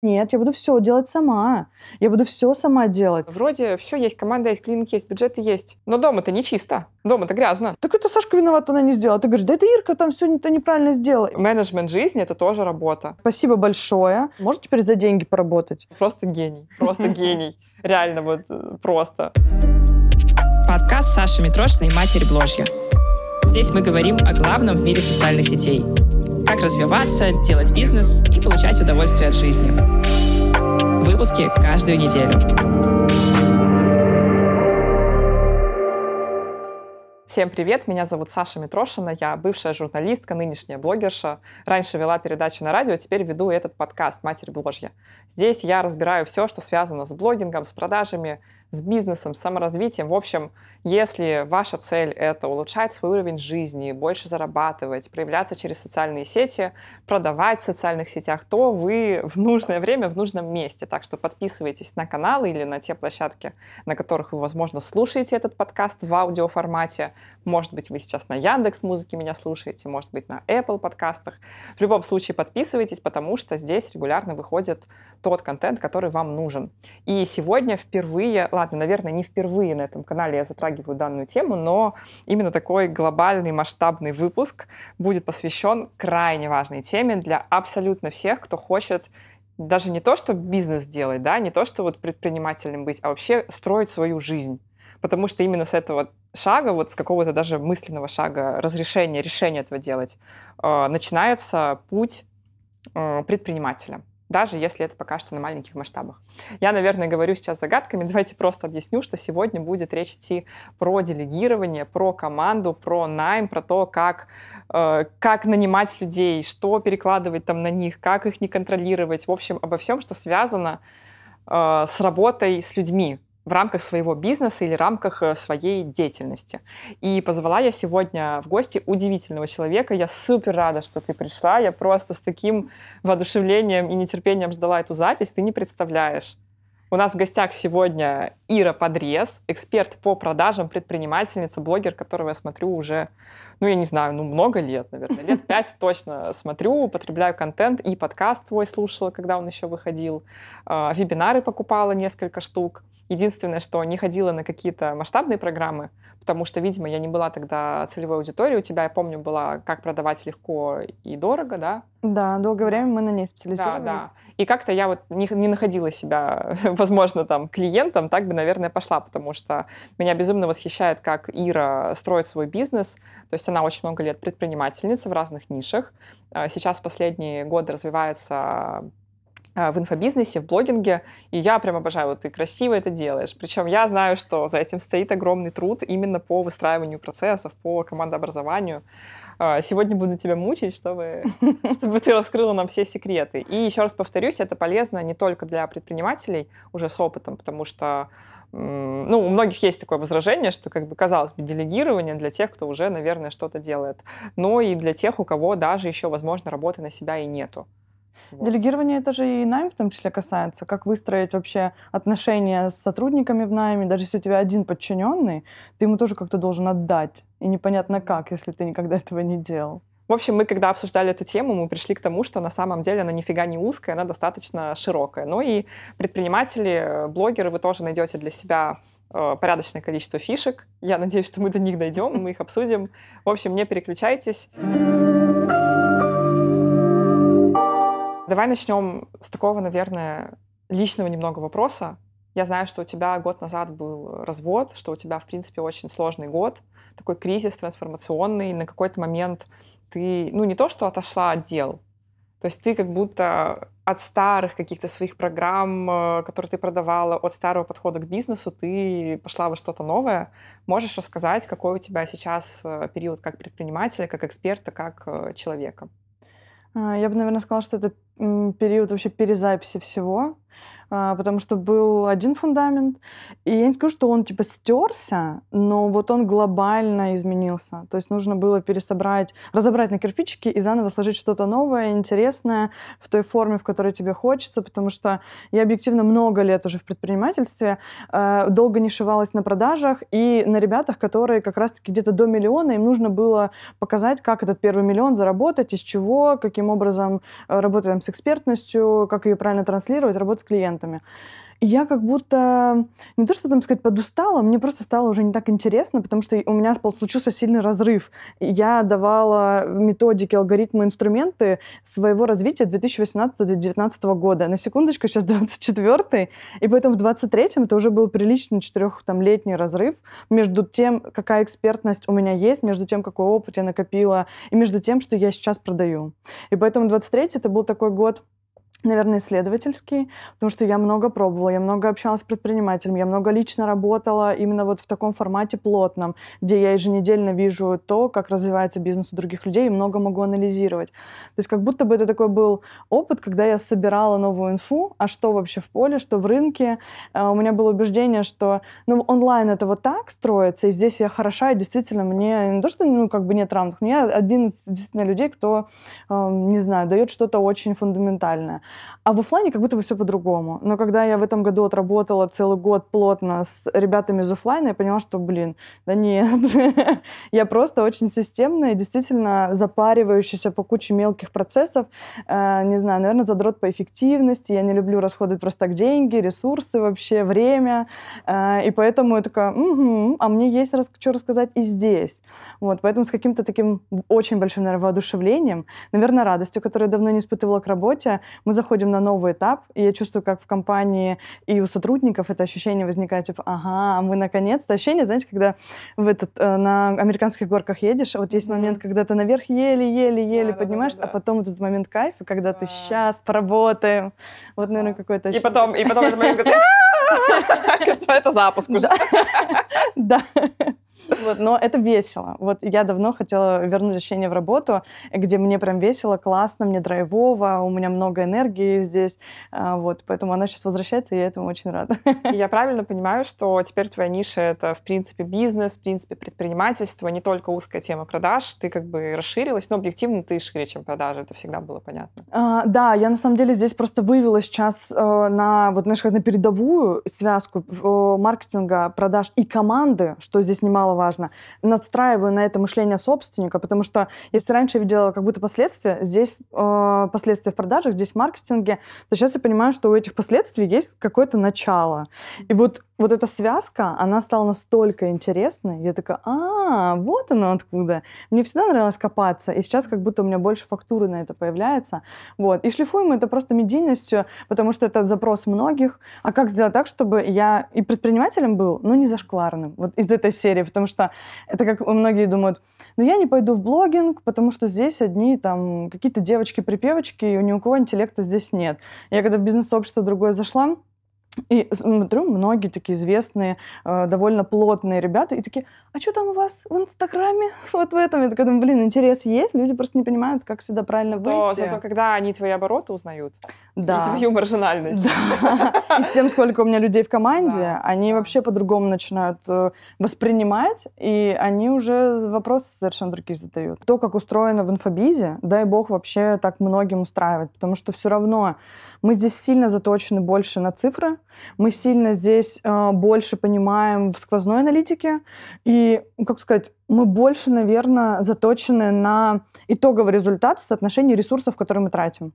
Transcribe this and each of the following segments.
Нет, я буду все делать сама. Я буду все сама делать. Вроде все есть, команда есть, клиник есть, бюджеты есть. Но дома это не чисто. дома это грязно. Так это Сашка виновата, она не сделала. Ты говоришь, да это Ирка там все это неправильно сделала. Менеджмент жизни – это тоже работа. Спасибо большое. Можешь теперь за деньги поработать? Просто гений. Просто гений. Реально вот э, просто. Подкаст Саши Митрошиной «Матерь Бложья». Здесь мы говорим о главном в мире социальных сетей – как развиваться, делать бизнес и получать удовольствие от жизни. Выпуски каждую неделю. Всем привет, меня зовут Саша Митрошина, я бывшая журналистка, нынешняя блогерша. Раньше вела передачу на радио, теперь веду этот подкаст «Матерь Бложья». Здесь я разбираю все, что связано с блогингом, с продажами, с бизнесом, с саморазвитием. В общем, если ваша цель — это улучшать свой уровень жизни, больше зарабатывать, проявляться через социальные сети, продавать в социальных сетях, то вы в нужное время в нужном месте. Так что подписывайтесь на канал или на те площадки, на которых вы, возможно, слушаете этот подкаст в аудиоформате. Может быть, вы сейчас на Яндекс Музыке меня слушаете, может быть, на Apple подкастах. В любом случае подписывайтесь, потому что здесь регулярно выходит тот контент, который вам нужен. И сегодня впервые ладно, наверное, не впервые на этом канале я затрагиваю данную тему, но именно такой глобальный масштабный выпуск будет посвящен крайне важной теме для абсолютно всех, кто хочет даже не то, что бизнес делать, да, не то, что вот предпринимателем быть, а вообще строить свою жизнь. Потому что именно с этого шага, вот с какого-то даже мысленного шага разрешения, решения этого делать, э, начинается путь э, предпринимателя даже если это пока что на маленьких масштабах. Я, наверное, говорю сейчас загадками. Давайте просто объясню, что сегодня будет речь идти про делегирование, про команду, про найм, про то, как, э, как нанимать людей, что перекладывать там на них, как их не контролировать. В общем, обо всем, что связано э, с работой с людьми, в рамках своего бизнеса или рамках э, своей деятельности. И позвала я сегодня в гости удивительного человека. Я супер рада, что ты пришла. Я просто с таким воодушевлением и нетерпением ждала эту запись. Ты не представляешь. У нас в гостях сегодня Ира Подрез, эксперт по продажам, предпринимательница, блогер, которого я смотрю уже, ну, я не знаю, ну, много лет, наверное, лет пять точно смотрю, употребляю контент, и подкаст твой слушала, когда он еще выходил, а, вебинары покупала несколько штук. Единственное, что не ходила на какие-то масштабные программы, потому что, видимо, я не была тогда целевой аудиторией. У тебя, я помню, была «Как продавать легко и дорого», да? Да, долгое время мы на ней специализировались. Да, да. И как-то я вот не, не находила себя, возможно, там, клиентом, так бы, наверное, пошла, потому что меня безумно восхищает, как Ира строит свой бизнес. То есть она очень много лет предпринимательница в разных нишах. А сейчас последние годы развивается а, в инфобизнесе, в блогинге, и я прям обожаю, вот ты красиво это делаешь. Причем я знаю, что за этим стоит огромный труд именно по выстраиванию процессов, по командообразованию. А, сегодня буду тебя мучить, чтобы, чтобы ты раскрыла нам все секреты. И еще раз повторюсь, это полезно не только для предпринимателей уже с опытом, потому что ну, у многих есть такое возражение, что, как бы, казалось бы, делегирование для тех, кто уже, наверное, что-то делает, но и для тех, у кого даже еще, возможно, работы на себя и нету. Вот. Делегирование это же и найм в том числе касается. Как выстроить вообще отношения с сотрудниками в найме. Даже если у тебя один подчиненный, ты ему тоже как-то должен отдать. И непонятно как, если ты никогда этого не делал. В общем, мы когда обсуждали эту тему, мы пришли к тому, что на самом деле она нифига не узкая, она достаточно широкая. Ну и предприниматели, э, блогеры, вы тоже найдете для себя э, порядочное количество фишек. Я надеюсь, что мы до них дойдем, мы их обсудим. В общем, не переключайтесь. Давай начнем с такого, наверное, личного немного вопроса. Я знаю, что у тебя год назад был развод, что у тебя, в принципе, очень сложный год, такой кризис трансформационный. На какой-то момент ты, ну, не то, что отошла от дел, то есть ты как будто от старых каких-то своих программ, э, которые ты продавала, от старого подхода к бизнесу, ты пошла во что-то новое. Можешь рассказать, какой у тебя сейчас э, период как предпринимателя, как эксперта, как э, человека? А, я бы, наверное, сказала, что это период вообще перезаписи всего. А, потому что был один фундамент. И я не скажу, что он типа стерся, но вот он глобально изменился. То есть нужно было пересобрать, разобрать на кирпичики и заново сложить что-то новое, интересное, в той форме, в которой тебе хочется, потому что я объективно много лет уже в предпринимательстве, э, долго не шивалась на продажах и на ребятах, которые как раз-таки где-то до миллиона, им нужно было показать, как этот первый миллион заработать, из чего, каким образом э, работать с экспертностью, как ее правильно транслировать, работать с клиентом клиентами. И я как будто, не то что там сказать, подустала, мне просто стало уже не так интересно, потому что у меня случился сильный разрыв. Я давала методики, алгоритмы, инструменты своего развития 2018-2019 года. На секундочку, сейчас 24 и поэтому в 23-м это уже был приличный четырехлетний разрыв между тем, какая экспертность у меня есть, между тем, какой опыт я накопила, и между тем, что я сейчас продаю. И поэтому 23-й это был такой год, наверное, исследовательский, потому что я много пробовала, я много общалась с предпринимателями, я много лично работала именно вот в таком формате плотном, где я еженедельно вижу то, как развивается бизнес у других людей, и много могу анализировать. То есть как будто бы это такой был опыт, когда я собирала новую инфу, а что вообще в поле, что в рынке. А, у меня было убеждение, что ну, онлайн это вот так строится, и здесь я хороша, и действительно мне не то, что ну, как бы нет равных, но я один из действительно людей, кто, эм, не знаю, дает что-то очень фундаментальное. А в офлайне как будто бы все по-другому. Но когда я в этом году отработала целый год плотно с ребятами из офлайна, я поняла, что, блин, да нет. я просто очень системная, действительно запаривающаяся по куче мелких процессов. Э, не знаю, наверное, задрот по эффективности. Я не люблю расходовать просто так деньги, ресурсы вообще, время. Э, и поэтому я такая, угу, а мне есть рас- что рассказать и здесь. Вот, поэтому с каким-то таким очень большим, наверное, воодушевлением, наверное, радостью, которую я давно не испытывала к работе, мы заходим на новый этап, и я чувствую, как в компании и у сотрудников это ощущение возникает, типа, ага, мы наконец-то. Ощущение, знаете, когда в этот, э, на американских горках едешь, вот есть момент, когда ты наверх еле-еле-еле да, поднимаешься, да, да, а потом этот момент кайфа, когда ты сейчас а. поработаем. Вот, наверное, какое то ощущение. И потом, и потом этот момент, когда это запуск уже. Да. Вот, но это весело. Вот я давно хотела вернуть ощущение в работу, где мне прям весело, классно, мне драйвово, у меня много энергии здесь. А, вот, поэтому она сейчас возвращается, и я этому очень рада. Я правильно понимаю, что теперь твоя ниша — это, в принципе, бизнес, в принципе, предпринимательство, не только узкая тема продаж. Ты как бы расширилась, но объективно ты шире, чем продажи. Это всегда было понятно. А, да, я на самом деле здесь просто вывела сейчас э, на, вот, знаешь, как на передовую связку э, маркетинга, продаж и команды, что здесь немало важно, надстраиваю на это мышление собственника, потому что если раньше я видела как будто последствия, здесь э, последствия в продажах, здесь в маркетинге, то сейчас я понимаю, что у этих последствий есть какое-то начало. И вот вот эта связка, она стала настолько интересной. Я такая, а, вот она откуда. Мне всегда нравилось копаться, и сейчас как будто у меня больше фактуры на это появляется. Вот. И шлифуем это просто медийностью, потому что это запрос многих. А как сделать так, чтобы я и предпринимателем был, но не зашкварным вот из этой серии, потому что что это как многие думают, ну я не пойду в блогинг, потому что здесь одни там какие-то девочки-припевочки, и ни у кого интеллекта здесь нет. Я когда в бизнес-сообщество другое зашла, и смотрю, многие такие известные, э, довольно плотные ребята, и такие, а что там у вас в Инстаграме? Вот в этом. Я такая думаю, блин, интерес есть, люди просто не понимают, как сюда правильно зато, выйти. Зато когда они твои обороты узнают, да. и твою маржинальность. Да. И с тем, сколько у меня людей в команде, да. они вообще по-другому начинают э, воспринимать, и они уже вопросы совершенно другие задают. То, как устроено в инфобизе, дай бог вообще так многим устраивать, потому что все равно мы здесь сильно заточены больше на цифры, мы сильно здесь э, больше понимаем в сквозной аналитике. И, как сказать, мы больше, наверное, заточены на итоговый результат в соотношении ресурсов, которые мы тратим.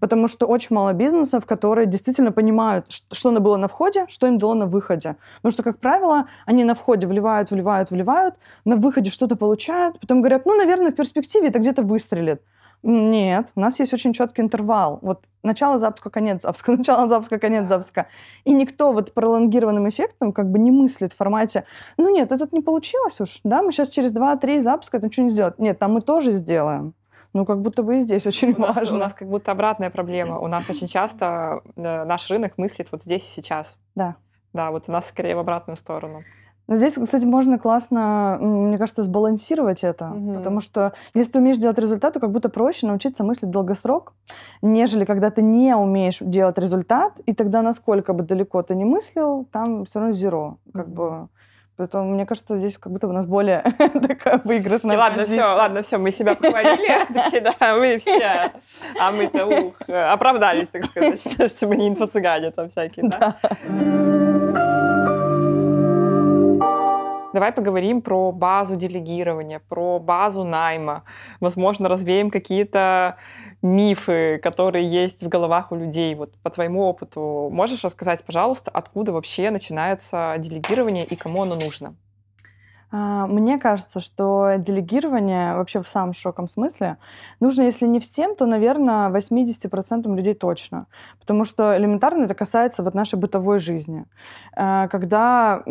Потому что очень мало бизнесов, которые действительно понимают, что на было на входе, что им дало на выходе. Потому что, как правило, они на входе вливают, вливают, вливают, на выходе что-то получают, потом говорят, ну, наверное, в перспективе это где-то выстрелит. Нет, у нас есть очень четкий интервал. Вот начало запуска, конец запуска, начало запуска, конец запуска. И никто вот пролонгированным эффектом как бы не мыслит в формате, ну нет, этот не получилось уж, да, мы сейчас через 2-3 запуска это что не сделать. Нет, там мы тоже сделаем. Ну, как будто бы и здесь очень у важно. Нас, у нас как будто обратная проблема. У нас очень часто э, наш рынок мыслит вот здесь и сейчас. Да. Да, вот у нас скорее в обратную сторону здесь, кстати, можно классно, мне кажется, сбалансировать это, угу. потому что если ты умеешь делать результат, то как будто проще научиться мыслить долгосрок, нежели когда ты не умеешь делать результат, и тогда насколько бы далеко ты не мыслил, там все равно зеро, как угу. бы. Поэтому, мне кажется, здесь как будто у нас более такая выигрышная Ладно, все, ладно, все, мы себя похвалили. Такие, да, мы все, а мы-то ух, оправдались, так сказать, что мы не инфо-цыгане там всякие, да? Давай поговорим про базу делегирования, про базу найма. Возможно, развеем какие-то мифы, которые есть в головах у людей. Вот по твоему опыту можешь рассказать, пожалуйста, откуда вообще начинается делегирование и кому оно нужно? А, мне кажется, что делегирование вообще в самом широком смысле нужно, если не всем, то, наверное, 80% людей точно. Потому что элементарно это касается вот нашей бытовой жизни. А, когда,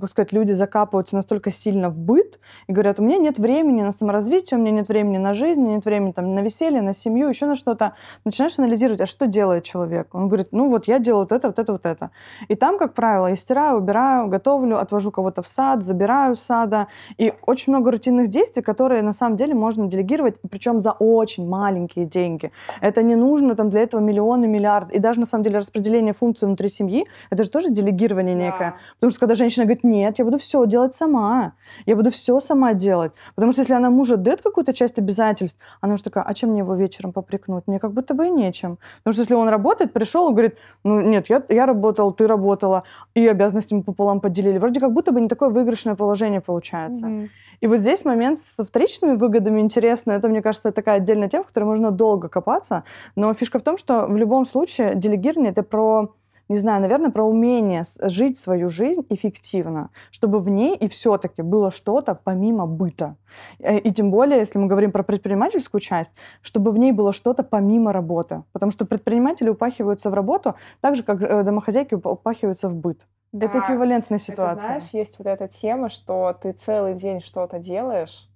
как сказать, люди закапываются настолько сильно в быт и говорят, у меня нет времени на саморазвитие, у меня нет времени на жизнь, у меня нет времени там, на веселье, на семью, еще на что-то. Начинаешь анализировать, а что делает человек? Он говорит, ну вот я делаю вот это, вот это, вот это. И там, как правило, я стираю, убираю, готовлю, отвожу кого-то в сад, забираю с сада. И очень много рутинных действий, которые на самом деле можно делегировать, причем за очень маленькие деньги. Это не нужно там для этого миллионы, миллиард. И даже на самом деле распределение функций внутри семьи, это же тоже делегирование да. некое. Потому что когда женщина говорит, нет, я буду все делать сама, я буду все сама делать. Потому что если она мужа дает какую-то часть обязательств, она уже такая, а чем мне его вечером попрекнуть? Мне как будто бы и нечем. Потому что если он работает, пришел и говорит, ну нет, я, я работал, ты работала, и обязанности мы пополам поделили. Вроде как будто бы не такое выигрышное положение не получается. Mm-hmm. И вот здесь момент с вторичными выгодами интересно Это, мне кажется, такая отдельная тема, в которой можно долго копаться. Но фишка в том, что в любом случае делегирование — это про не знаю, наверное, про умение жить свою жизнь эффективно, чтобы в ней и все-таки было что-то помимо быта. Э, и тем более, если мы говорим про предпринимательскую часть, чтобы в ней было что-то помимо работы. Потому что предприниматели упахиваются в работу так же, как э, домохозяйки упахиваются в быт. Да, это эквивалентная ситуация. Это, знаешь, есть вот эта тема, что ты целый день что-то делаешь,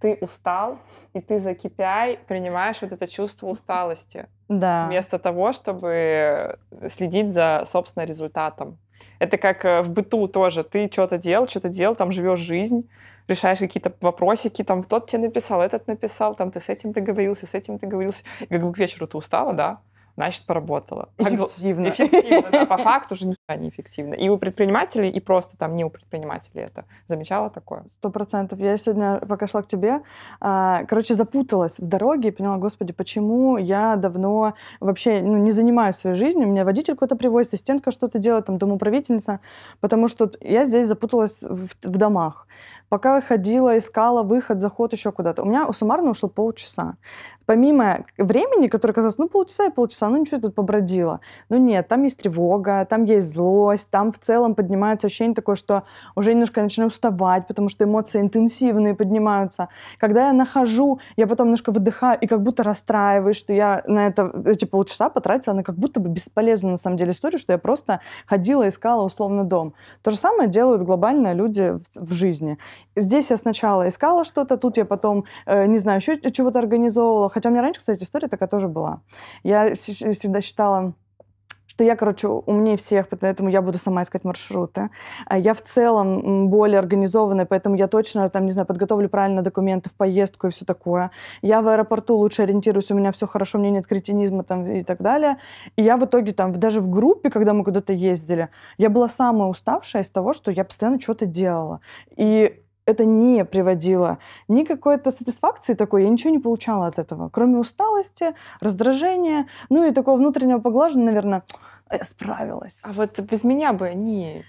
ты устал, и ты за KPI принимаешь вот это чувство усталости. Да. Вместо того, чтобы э, следить за, собственно, результатом. Это как э, в быту тоже. Ты что-то делал, что-то делал, там живешь жизнь, решаешь какие-то вопросики, там тот тебе написал, этот написал, там ты с этим договорился, с этим договорился. И как бы к вечеру ты устала, да? значит, поработала Эффективно. Эффективно, да. По факту уже нихера не эффективно. И у предпринимателей, и просто там не у предпринимателей это. Замечала такое? Сто процентов. Я сегодня, пока шла к тебе, а, короче, запуталась в дороге и поняла, господи, почему я давно вообще ну, не занимаюсь своей жизнью. У меня водитель куда-то привозит, ассистентка что-то делает, там, домоуправительница. Потому что я здесь запуталась в, в домах пока ходила, искала выход, заход еще куда-то. У меня суммарно ушло полчаса. Помимо времени, которое казалось, ну, полчаса и полчаса, ну, ничего тут побродила. Ну, нет, там есть тревога, там есть злость, там в целом поднимается ощущение такое, что уже немножко я начинаю уставать, потому что эмоции интенсивные поднимаются. Когда я нахожу, я потом немножко выдыхаю и как будто расстраиваюсь, что я на это эти полчаса потратила на как будто бы бесполезную, на самом деле, историю, что я просто ходила, искала условно дом. То же самое делают глобально люди в, в жизни. Здесь я сначала искала что-то, тут я потом, э, не знаю, еще чего-то организовывала. Хотя у меня раньше, кстати, история такая тоже была. Я всегда считала, что я, короче, умнее всех, поэтому я буду сама искать маршруты. А я в целом более организованная, поэтому я точно, там, не знаю, подготовлю правильно документы в поездку и все такое. Я в аэропорту лучше ориентируюсь, у меня все хорошо, у меня нет кретинизма там и так далее. И я в итоге там, даже в группе, когда мы куда-то ездили, я была самая уставшая из того, что я постоянно что-то делала. И это не приводило ни какой-то сатисфакции такой, я ничего не получала от этого, кроме усталости, раздражения, ну и такого внутреннего поглаживания, наверное, я справилась. А вот без меня бы не...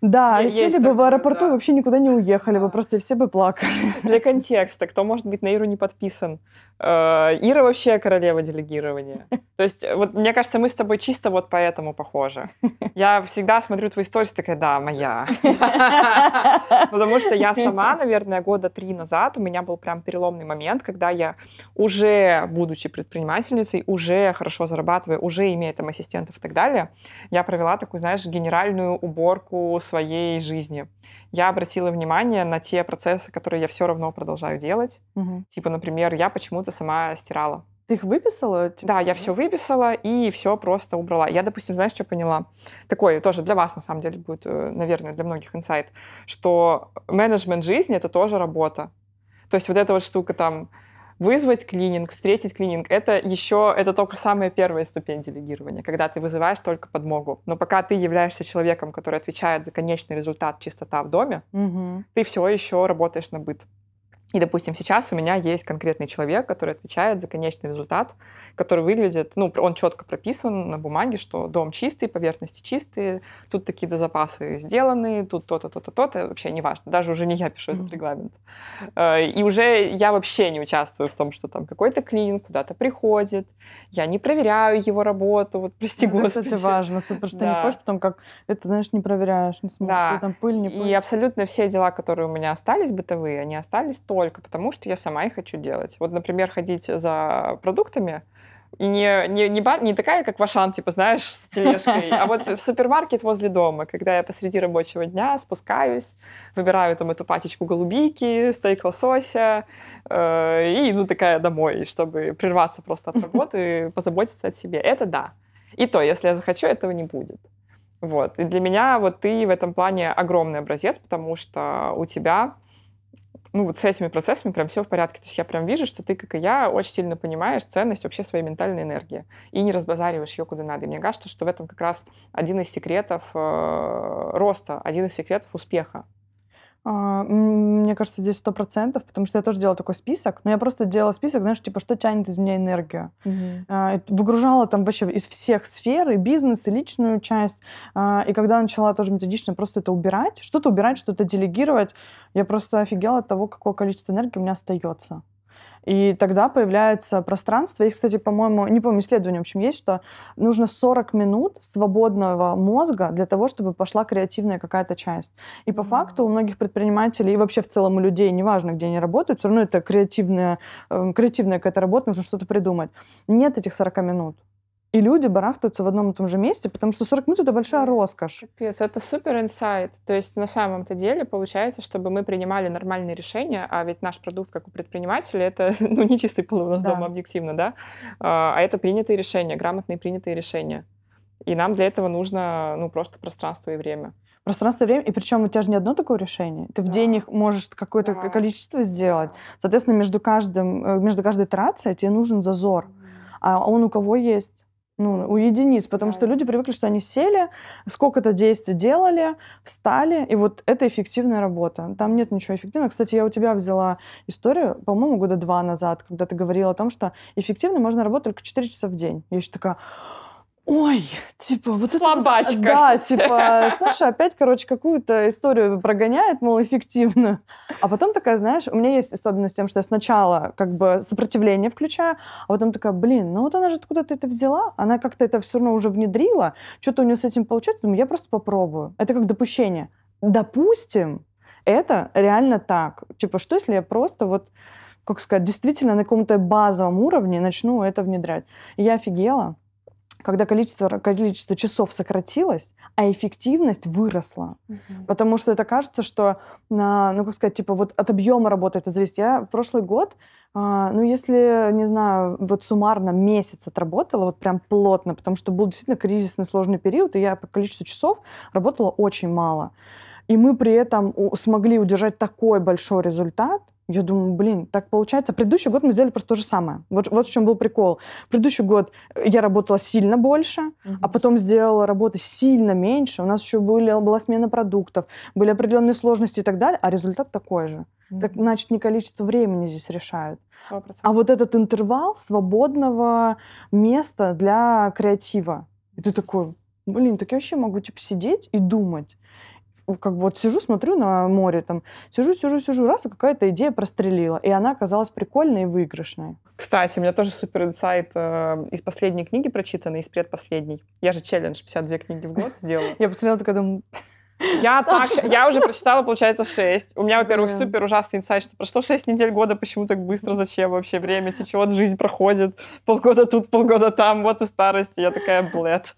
Да, я сели бы в аэропорту да. и вообще никуда не уехали да. бы, просто все бы плакали. Для контекста, кто, может быть, на Иру не подписан, Э, Ира вообще королева делегирования. То есть, э, вот мне кажется, мы с тобой чисто вот поэтому похожи. Я всегда смотрю твои истории, такая, да, моя. Потому что я сама, наверное, года три назад у меня был прям переломный момент, когда я уже, будучи предпринимательницей, уже хорошо зарабатывая, уже имея там ассистентов и так далее, я провела такую, знаешь, генеральную уборку своей жизни я обратила внимание на те процессы, которые я все равно продолжаю делать. Угу. Типа, например, я почему-то сама стирала. Ты их выписала? Типа? Да, я все выписала и все просто убрала. Я, допустим, знаешь, что поняла? Такое тоже для вас, на самом деле, будет, э, наверное, для многих инсайт, что менеджмент жизни — это тоже работа. То есть вот эта вот штука там Вызвать клининг, встретить клининг — это еще, это только самая первая ступень делегирования, когда ты вызываешь только подмогу. Но пока ты являешься человеком, который отвечает за конечный результат чистота в доме, угу. ты все еще работаешь на быт. И, допустим, сейчас у меня есть конкретный человек, который отвечает за конечный результат, который выглядит, ну, он четко прописан на бумаге, что дом чистый, поверхности чистые, тут такие дозапасы сделаны, тут то-то, то-то, то-то, вообще не важно, даже уже не я пишу этот регламент. Э, и уже я вообще не участвую в том, что там какой-то клиент куда-то приходит, я не проверяю его работу, вот, прости это, ну, господи. Это важно, потому что да. ты не хочешь потом как, это, знаешь, не проверяешь, не смотришь, да. что там пыль, не пыль. И абсолютно все дела, которые у меня остались бытовые, они остались то только потому, что я сама их хочу делать. Вот, например, ходить за продуктами, и не, не, не, ба, не такая, как Вашан, типа, знаешь, с тележкой, а вот в супермаркет возле дома, когда я посреди рабочего дня спускаюсь, выбираю там эту пачечку голубики, стейк лосося, э, и иду такая домой, чтобы прерваться просто от работы, позаботиться о себе. Это да. И то, если я захочу, этого не будет. Вот. И для меня вот ты в этом плане огромный образец, потому что у тебя ну вот с этими процессами прям все в порядке. То есть я прям вижу, что ты, как и я, очень сильно понимаешь ценность вообще своей ментальной энергии и не разбазариваешь ее куда надо. И мне кажется, что в этом как раз один из секретов э, роста, один из секретов успеха. А, мне кажется, здесь сто процентов, потому что я тоже делала такой список, но я просто делала список, знаешь, типа, что тянет из меня энергию. Угу. Выгружала там вообще из всех сфер, и бизнес, и личную часть. А, и когда начала тоже методично просто это убирать, что-то убирать, что-то делегировать, я просто офигела от того, какое количество энергии у меня остается. И тогда появляется пространство. Есть, кстати, по-моему, не помню, исследование, в общем, есть, что нужно 40 минут свободного мозга для того, чтобы пошла креативная какая-то часть. И по факту у многих предпринимателей и вообще в целом у людей, неважно, где они работают, все равно это креативная, эм, креативная какая-то работа, нужно что-то придумать. Нет этих 40 минут и люди барахтаются в одном и том же месте, потому что 40 минут — это большая Капец. роскошь. Капец, это супер инсайт. То есть на самом-то деле получается, чтобы мы принимали нормальные решения, а ведь наш продукт, как у предпринимателя, это ну, не чистый пол у нас да. дома объективно, да? А, а это принятые решения, грамотные принятые решения. И нам для этого нужно ну, просто пространство и время. Пространство и время, и причем у тебя же не одно такое решение. Ты в да. день их можешь какое-то да. количество сделать. Соответственно, между, каждым, э, между каждой итерацией тебе нужен зазор. А он у кого есть? ну, у единиц, потому да. что люди привыкли, что они сели, сколько-то действий делали, встали, и вот это эффективная работа. Там нет ничего эффективного. Кстати, я у тебя взяла историю, по-моему, года два назад, когда ты говорила о том, что эффективно можно работать только 4 часа в день. Я еще такая, ой, типа, вот Слабачка. это... Да, типа, Саша опять, короче, какую-то историю прогоняет, мол, эффективно. А потом такая, знаешь, у меня есть особенность с тем, что я сначала как бы сопротивление включаю, а потом такая, блин, ну вот она же откуда-то это взяла, она как-то это все равно уже внедрила, что-то у нее с этим получается, думаю, я просто попробую. Это как допущение. Допустим, это реально так. Типа, что если я просто вот как сказать, действительно на каком-то базовом уровне начну это внедрять. И я офигела когда количество, количество часов сократилось, а эффективность выросла. Угу. Потому что это кажется, что, ну, как сказать, типа вот от объема работы это зависит. Я в прошлый год, а, ну, если, не знаю, вот суммарно месяц отработала, вот прям плотно, потому что был действительно кризисный сложный период, и я по количеству часов работала очень мало. И мы при этом смогли удержать такой большой результат – я думаю, блин, так получается. Предыдущий год мы сделали просто то же самое. Вот, вот в чем был прикол. Предыдущий год э, я работала сильно больше, mm-hmm. а потом сделала работы сильно меньше. У нас еще были, была смена продуктов, были определенные сложности и так далее, а результат такой же. Mm-hmm. Так, значит, не количество времени здесь решают. 100%. А вот этот интервал свободного места для креатива. И ты такой, блин, так я вообще могу типа сидеть и думать как бы вот сижу, смотрю на море, там, сижу, сижу, сижу, раз, и какая-то идея прострелила. И она оказалась прикольной и выигрышной. Кстати, у меня тоже супер инсайт э, из последней книги прочитанной, из предпоследней. Я же челлендж 52 книги в год сделала. Я посмотрела, такая думаю... Я так, я уже прочитала, получается, 6. У меня, во-первых, yeah. супер ужасный инсайт, что прошло 6 недель года, почему так быстро, зачем вообще время течет, жизнь проходит, полгода тут, полгода там, вот и старость. И я такая, блэд.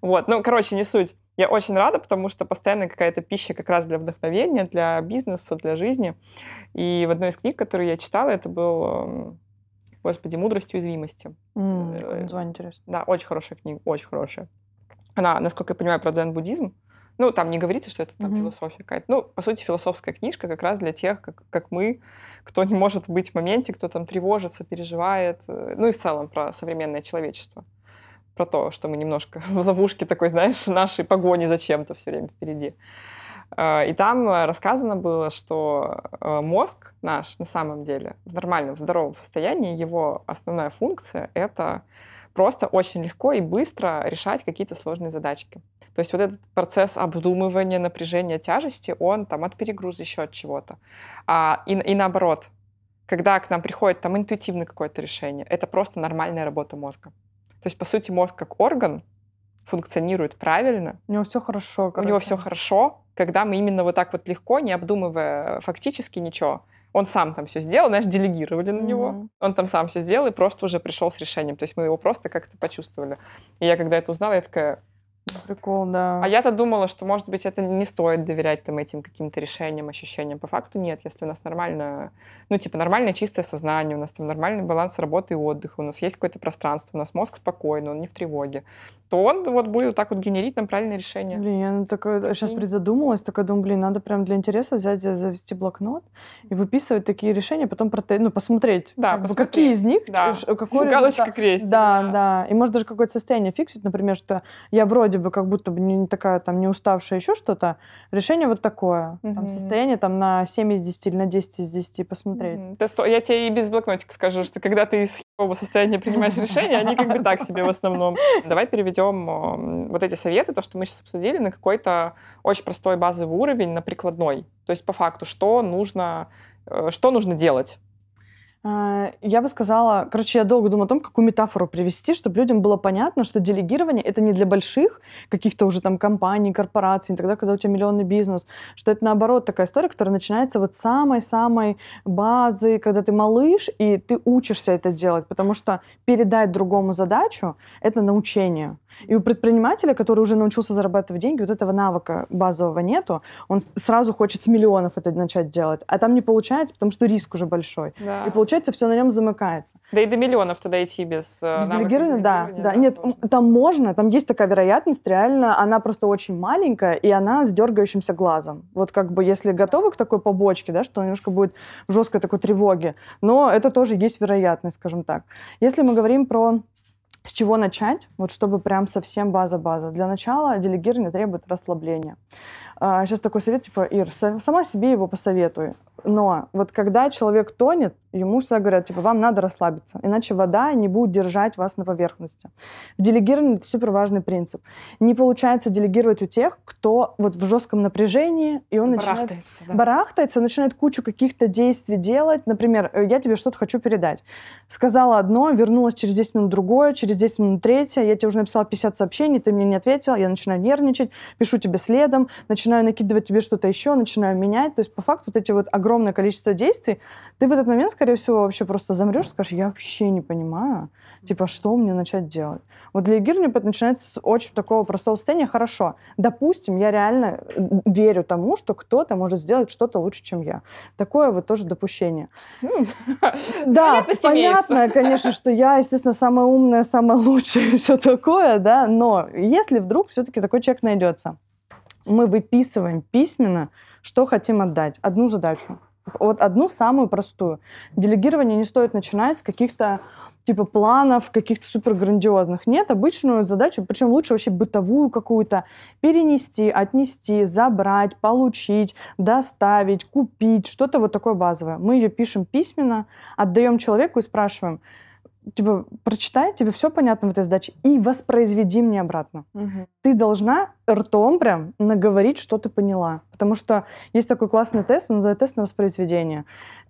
Вот, ну, короче, не суть. Я очень рада, потому что постоянно какая-то пища как раз для вдохновения, для бизнеса, для жизни. И в одной из книг, которую я читала, это был Господи, мудрость уязвимости. Mm, название интересно. Да, очень хорошая книга, очень хорошая. Она, насколько я понимаю, про дзен-буддизм. Ну, там не говорится, что это там mm-hmm. философия какая-то. Ну, по сути, философская книжка как раз для тех, как, как мы, кто не может быть в моменте, кто там тревожится, переживает. Э, ну и в целом про современное человечество про то, что мы немножко в ловушке такой, знаешь, нашей погони за чем-то все время впереди. А, и там э, рассказано было, что э, мозг наш на самом деле в нормальном, в здоровом состоянии, его основная функция — это просто очень легко и быстро решать какие-то сложные задачки. То есть вот этот процесс обдумывания, напряжения тяжести, он там от перегруза еще от чего-то. А, и, и наоборот, когда к нам приходит там интуитивное какое-то решение, это просто нормальная работа мозга. То есть, по сути, мозг как орган функционирует правильно. У него все хорошо. Короче. У него все хорошо, когда мы именно вот так вот легко, не обдумывая фактически ничего, он сам там все сделал, знаешь, делегировали на него. Mm-hmm. Он там сам все сделал и просто уже пришел с решением. То есть мы его просто как-то почувствовали. И я когда это узнала, я такая, ну, прикол, да. А я-то думала, что, может быть, это не стоит доверять там этим каким-то решениям, ощущениям. По факту нет, если у нас нормально, ну, типа, нормальное чистое сознание, у нас там нормальный баланс работы и отдыха, у нас есть какое-то пространство, у нас мозг спокойный, он не в тревоге, то он вот будет вот так вот генерить нам правильные решения. Блин, я ну, такое, сейчас призадумалась, такая думаю, блин, надо прям для интереса взять, э, завести блокнот и выписывать такие решения, потом проте... ну, посмотреть, да, как какие из них, да. какой Галочка крестик. Да, да, да. И может даже какое-то состояние фиксить, например, что я вроде бы как будто бы не такая там не уставшая, еще что-то, решение вот такое. Угу. Там состояние там на 7 из 10 или на 10 из 10 посмотреть. Угу. То есть, я тебе и без блокнотика скажу, что когда ты из херового состояния принимаешь решение, они как бы так себе в основном. Давай переведем вот эти советы, то, что мы сейчас обсудили, на какой-то очень простой базовый уровень, на прикладной. То есть по факту, что нужно, э, что нужно делать а, я бы сказала, короче, я долго думала о том, какую метафору привести, чтобы людям было понятно, что делегирование это не для больших каких-то уже там компаний, корпораций, тогда, когда у тебя миллионный бизнес, что это наоборот такая история, которая начинается вот самой-самой базы, когда ты малыш, и ты учишься это делать, потому что передать другому задачу – это научение. И у предпринимателя, который уже научился зарабатывать деньги, вот этого навыка базового нету, он сразу хочет с миллионов это начать делать. А там не получается, потому что риск уже большой. Да. И получается, все на нем замыкается. Да и до миллионов туда идти без... Э, без навыка, да. да. Нет, там можно, там есть такая вероятность, реально, она просто очень маленькая, и она с дергающимся глазом. Вот как бы, если готовы к такой побочке, да, что немножко будет жесткой такой тревоги, но это тоже есть вероятность, скажем так. Если мы говорим про с чего начать? Вот чтобы прям совсем база-база. Для начала делегирование требует расслабления сейчас а, такой совет, типа, Ир, сама себе его посоветуй. Но вот когда человек тонет, ему всегда говорят, типа, вам надо расслабиться, иначе вода не будет держать вас на поверхности. Делегирование – это супер важный принцип. Не получается делегировать у тех, кто вот в жестком напряжении, и он барахтается, начинает... Да. Барахтается, начинает кучу каких-то действий делать. Например, «Э, я тебе что-то хочу передать. Сказала одно, вернулась через 10 минут другое, через 10 минут третье, я тебе уже написала 50 сообщений, ты мне не ответила, я начинаю нервничать, пишу тебе следом, начинаю начинаю накидывать тебе что-то еще, начинаю менять. То есть по факту вот эти вот огромное количество действий, ты в этот момент, скорее всего, вообще просто замрешь, скажешь, я вообще не понимаю, типа, что мне начать делать. Вот для Гирни начинается с очень такого простого состояния, хорошо, допустим, я реально верю тому, что кто-то может сделать что-то лучше, чем я. Такое вот тоже допущение. Да, ну, понятно, конечно, что я, естественно, самая умная, самая лучшая и все такое, да, но если вдруг все-таки такой человек найдется, мы выписываем письменно, что хотим отдать. Одну задачу. Вот одну самую простую. Делегирование не стоит начинать с каких-то типа планов каких-то супер грандиозных. Нет, обычную задачу, причем лучше вообще бытовую какую-то, перенести, отнести, забрать, получить, доставить, купить, что-то вот такое базовое. Мы ее пишем письменно, отдаем человеку и спрашиваем, типа, прочитай, тебе все понятно в этой задаче, и воспроизведи мне обратно. Угу. Ты должна ртом прям наговорить, что ты поняла. Потому что есть такой классный тест, он называется тест на воспроизведение.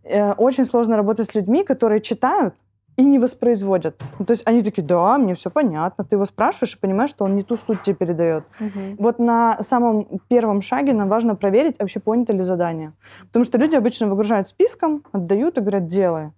Э, очень сложно работать с людьми, которые читают, и не воспроизводят. Ну, то есть они такие, да, мне все понятно. Ты его спрашиваешь и понимаешь, что он не ту суть тебе передает. Угу. Вот на самом первом шаге нам важно проверить, вообще понято ли задание. Потому что люди обычно выгружают списком, отдают и говорят, делай.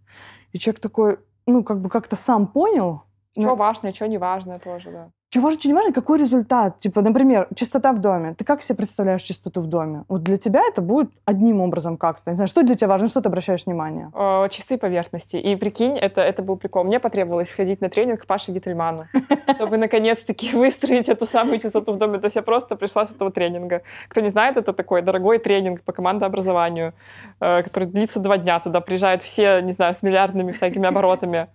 И человек такой, ну, как бы как-то сам понял. Что ну, важно что не важно тоже, да. Чего важно, что не важно, какой результат. Типа, например, чистота в доме. Ты как себе представляешь чистоту в доме? Вот для тебя это будет одним образом как-то. Не знаю, что для тебя важно, что ты обращаешь внимание? О, э, чистые поверхности. И прикинь, это, это был прикол. Мне потребовалось сходить на тренинг к Паше Гительману, чтобы наконец-таки выстроить эту самую чистоту в доме. То есть я просто пришла с этого тренинга. Кто не знает, это такой дорогой тренинг по командообразованию, э, который длится два дня. Туда приезжают все, не знаю, с миллиардными всякими оборотами.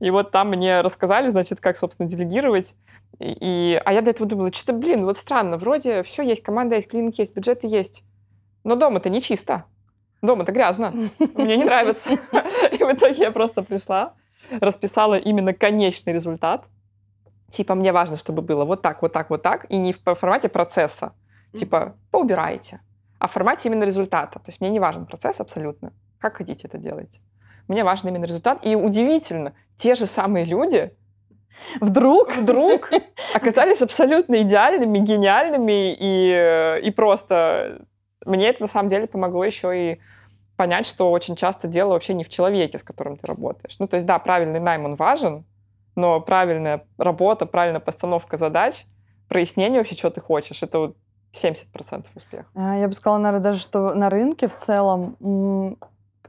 И вот там мне рассказали, значит, как, собственно, делегировать и, а я до этого думала, что-то, блин, вот странно, вроде все есть, команда есть, клиники есть, бюджеты есть, но дома-то не чисто, дома-то грязно, мне не нравится. И в итоге я просто пришла, расписала именно конечный результат. Типа, мне важно, чтобы было вот так, вот так, вот так, и не в формате процесса. Типа, поубираете, а в формате именно результата. То есть мне не важен процесс абсолютно. Как хотите это делать, Мне важен именно результат. И удивительно, те же самые люди, вдруг, вдруг оказались абсолютно идеальными, гениальными, и, и просто мне это на самом деле помогло еще и понять, что очень часто дело вообще не в человеке, с которым ты работаешь. Ну, то есть, да, правильный найм, он важен, но правильная работа, правильная постановка задач, прояснение вообще, чего ты хочешь, это вот 70% успеха. А, я бы сказала, наверное, даже, что на рынке в целом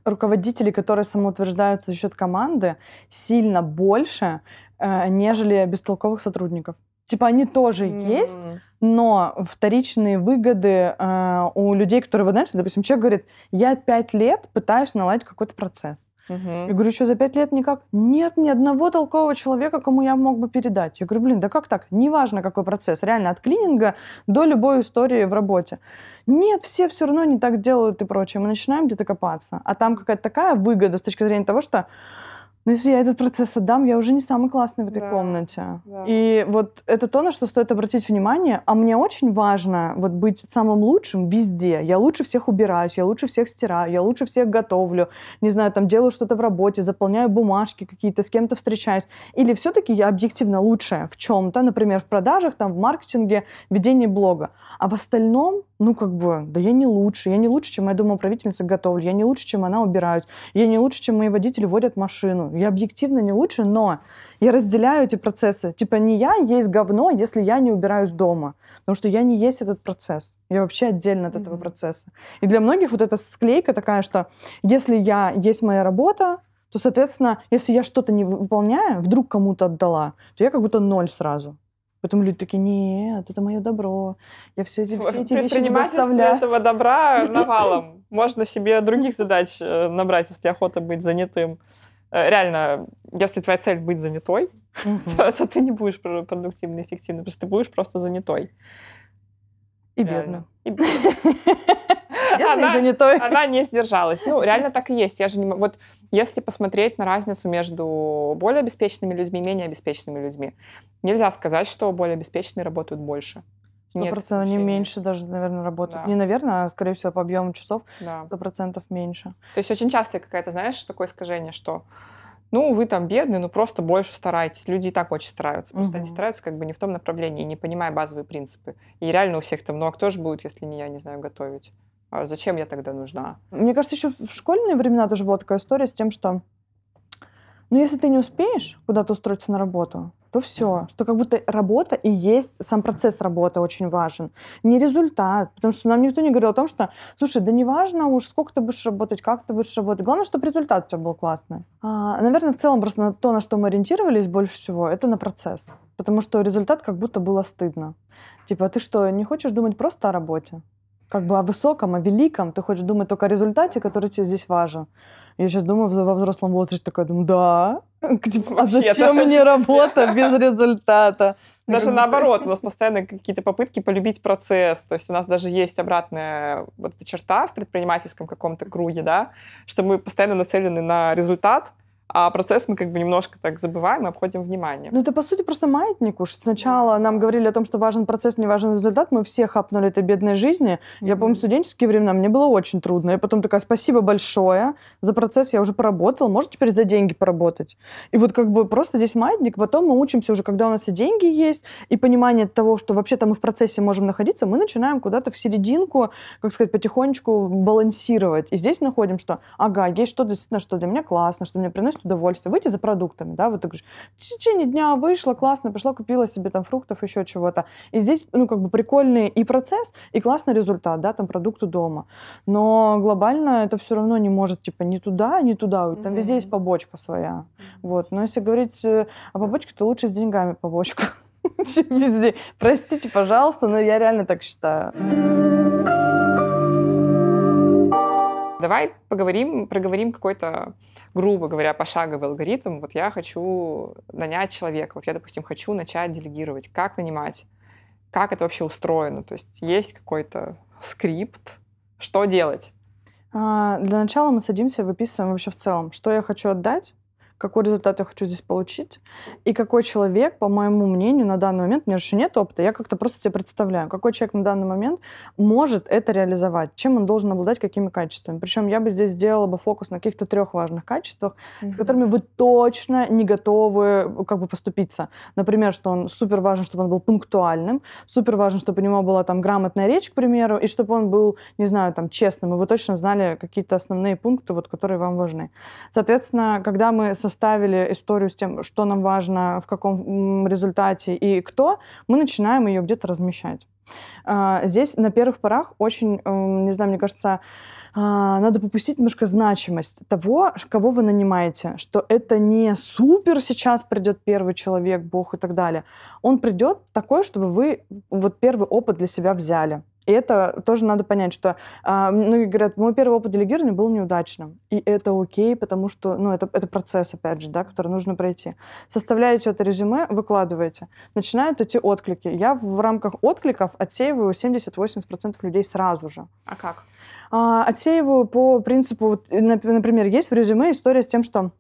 руководители, которые самоутверждаются за счет команды, сильно больше, Э, нежели бестолковых сотрудников. Типа они тоже mm. есть, но вторичные выгоды э, у людей, которые, вы знаете, допустим, человек говорит, я пять лет пытаюсь наладить какой-то процесс. Uh-huh. Я говорю, что за пять лет никак? Нет ни одного толкового человека, кому я мог бы передать. Я говорю, блин, да как так? Неважно, какой процесс. Реально, от клининга до любой истории в работе. Нет, все все равно не так делают и прочее. Мы начинаем где-то копаться. А там какая-то такая выгода с точки зрения того, что но ну, если я этот процесс отдам, я уже не самый классный в этой да, комнате. Да. И вот это то, на что стоит обратить внимание. А мне очень важно вот быть самым лучшим везде. Я лучше всех убираюсь, я лучше всех стираю, я лучше всех готовлю, не знаю, там делаю что-то в работе, заполняю бумажки какие-то, с кем-то встречаюсь. Или все-таки я объективно лучшая в чем-то, например, в продажах, там, в маркетинге, ведении блога. А в остальном, ну, как бы, да я не лучше. Я не лучше, чем моя домоуправительница готовлю, я не лучше, чем она убирает, я не лучше, чем мои водители водят машину я объективно не лучше, но я разделяю эти процессы. Типа не я есть говно, если я не убираюсь дома. Потому что я не есть этот процесс. Я вообще отдельно от mm-hmm. этого процесса. И для многих вот эта склейка такая, что если я есть моя работа, то, соответственно, если я что-то не выполняю, вдруг кому-то отдала, то я как будто ноль сразу. Поэтому люди такие, нет, это мое добро, я все эти, все эти вещи не выставляю. этого добра навалом. Можно себе других задач э, набрать, если охота быть занятым. Э, реально, если твоя цель быть занятой, mm-hmm. то, то ты не будешь продуктивно эффективной, потому что ты будешь просто занятой. И бедно. Она, занятой. она не сдержалась. Ну, реально так и есть. Я же не могу... Вот если посмотреть на разницу между более обеспеченными людьми и менее обеспеченными людьми, нельзя сказать, что более обеспеченные работают больше. Сто процентов, не меньше даже, наверное, работают. Да. Не, наверное, а, скорее всего, по объему часов сто процентов меньше. То есть очень часто какая-то, знаешь, такое искажение, что ну, вы там бедные, ну просто больше старайтесь. Люди и так очень стараются. Просто угу. они стараются как бы не в том направлении, не понимая базовые принципы. И реально у всех там, ну а кто же будет, если не я, не знаю, готовить? А зачем я тогда нужна? Мне кажется, еще в школьные времена тоже была такая история с тем, что ну, если ты не успеешь куда-то устроиться на работу, то все. Что как будто работа и есть, сам процесс работы очень важен. Не результат, потому что нам никто не говорил о том, что, слушай, да не важно уж, сколько ты будешь работать, как ты будешь работать. Главное, чтобы результат у тебя был классный. А, наверное, в целом просто на то, на что мы ориентировались больше всего, это на процесс. Потому что результат как будто было стыдно. Типа, а ты что, не хочешь думать просто о работе? Как бы о высоком, о великом. Ты хочешь думать только о результате, который тебе здесь важен. Я сейчас думаю, во взрослом возрасте такая, думаю, да, типа, а зачем мне работа без результата? Даже наоборот, у нас постоянно какие-то попытки полюбить процесс. То есть у нас даже есть обратная вот эта черта в предпринимательском каком-то круге, да, что мы постоянно нацелены на результат, а процесс мы как бы немножко так забываем и обходим внимание. Ну, это, по сути, просто маятник уж. Сначала нам говорили о том, что важен процесс, не важен результат. Мы все хапнули этой бедной жизни. Mm-hmm. Я помню, в студенческие времена мне было очень трудно. Я потом такая, спасибо большое за процесс, я уже поработала, может теперь за деньги поработать? И вот как бы просто здесь маятник. Потом мы учимся уже, когда у нас и деньги есть, и понимание того, что вообще-то мы в процессе можем находиться, мы начинаем куда-то в серединку, как сказать, потихонечку балансировать. И здесь находим, что, ага, есть что-то действительно, что для меня классно, что мне приносит получит удовольствие, выйти за продуктами, да, вот так же в течение дня вышла, классно, пошла, купила себе там фруктов, еще чего-то. И здесь, ну, как бы прикольный и процесс, и классный результат, да, там продукту дома. Но глобально это все равно не может, типа, ни туда, ни туда уйти. Там mm-hmm. везде есть побочка своя. Mm-hmm. Вот. Но если говорить э, о побочке, то лучше с деньгами побочку. Чем везде. Простите, пожалуйста, но я реально так считаю. Давай поговорим, проговорим какой-то, грубо говоря, пошаговый алгоритм. Вот я хочу нанять человека, вот я, допустим, хочу начать делегировать. Как нанимать? Как это вообще устроено? То есть есть какой-то скрипт? Что делать? А, для начала мы садимся и выписываем вообще в целом, что я хочу отдать, какой результат я хочу здесь получить, и какой человек, по моему мнению, на данный момент, у меня еще нет опыта, я как-то просто себе представляю, какой человек на данный момент может это реализовать, чем он должен обладать, какими качествами. Причем я бы здесь сделала бы фокус на каких-то трех важных качествах, mm-hmm. с которыми вы точно не готовы э, как бы поступиться. Например, что он супер важен, чтобы он был пунктуальным, супер важен чтобы у него была там грамотная речь, к примеру, и чтобы он был, не знаю, там честным, и вы точно знали какие-то основные пункты, вот, которые вам важны. Соответственно, когда мы со составили историю с тем, что нам важно, в каком результате и кто, мы начинаем ее где-то размещать. А, здесь на первых порах очень, эм, не знаю, мне кажется, а, надо попустить немножко значимость того, кого вы нанимаете, что это не супер сейчас придет первый человек, бог и так далее. Он придет такой, чтобы вы вот первый опыт для себя взяли. И это тоже надо понять, что э, а, многие ну, говорят, мой первый опыт делегирования был неудачным. И это окей, потому что ну, это, это процесс, опять же, да, который нужно пройти. Составляете это резюме, выкладываете. Начинают идти отклики. Я в рамках откликов отсеиваю 70-80% людей сразу же. А как? Э, отсеиваю по принципу, вот, например, есть в резюме история с тем, что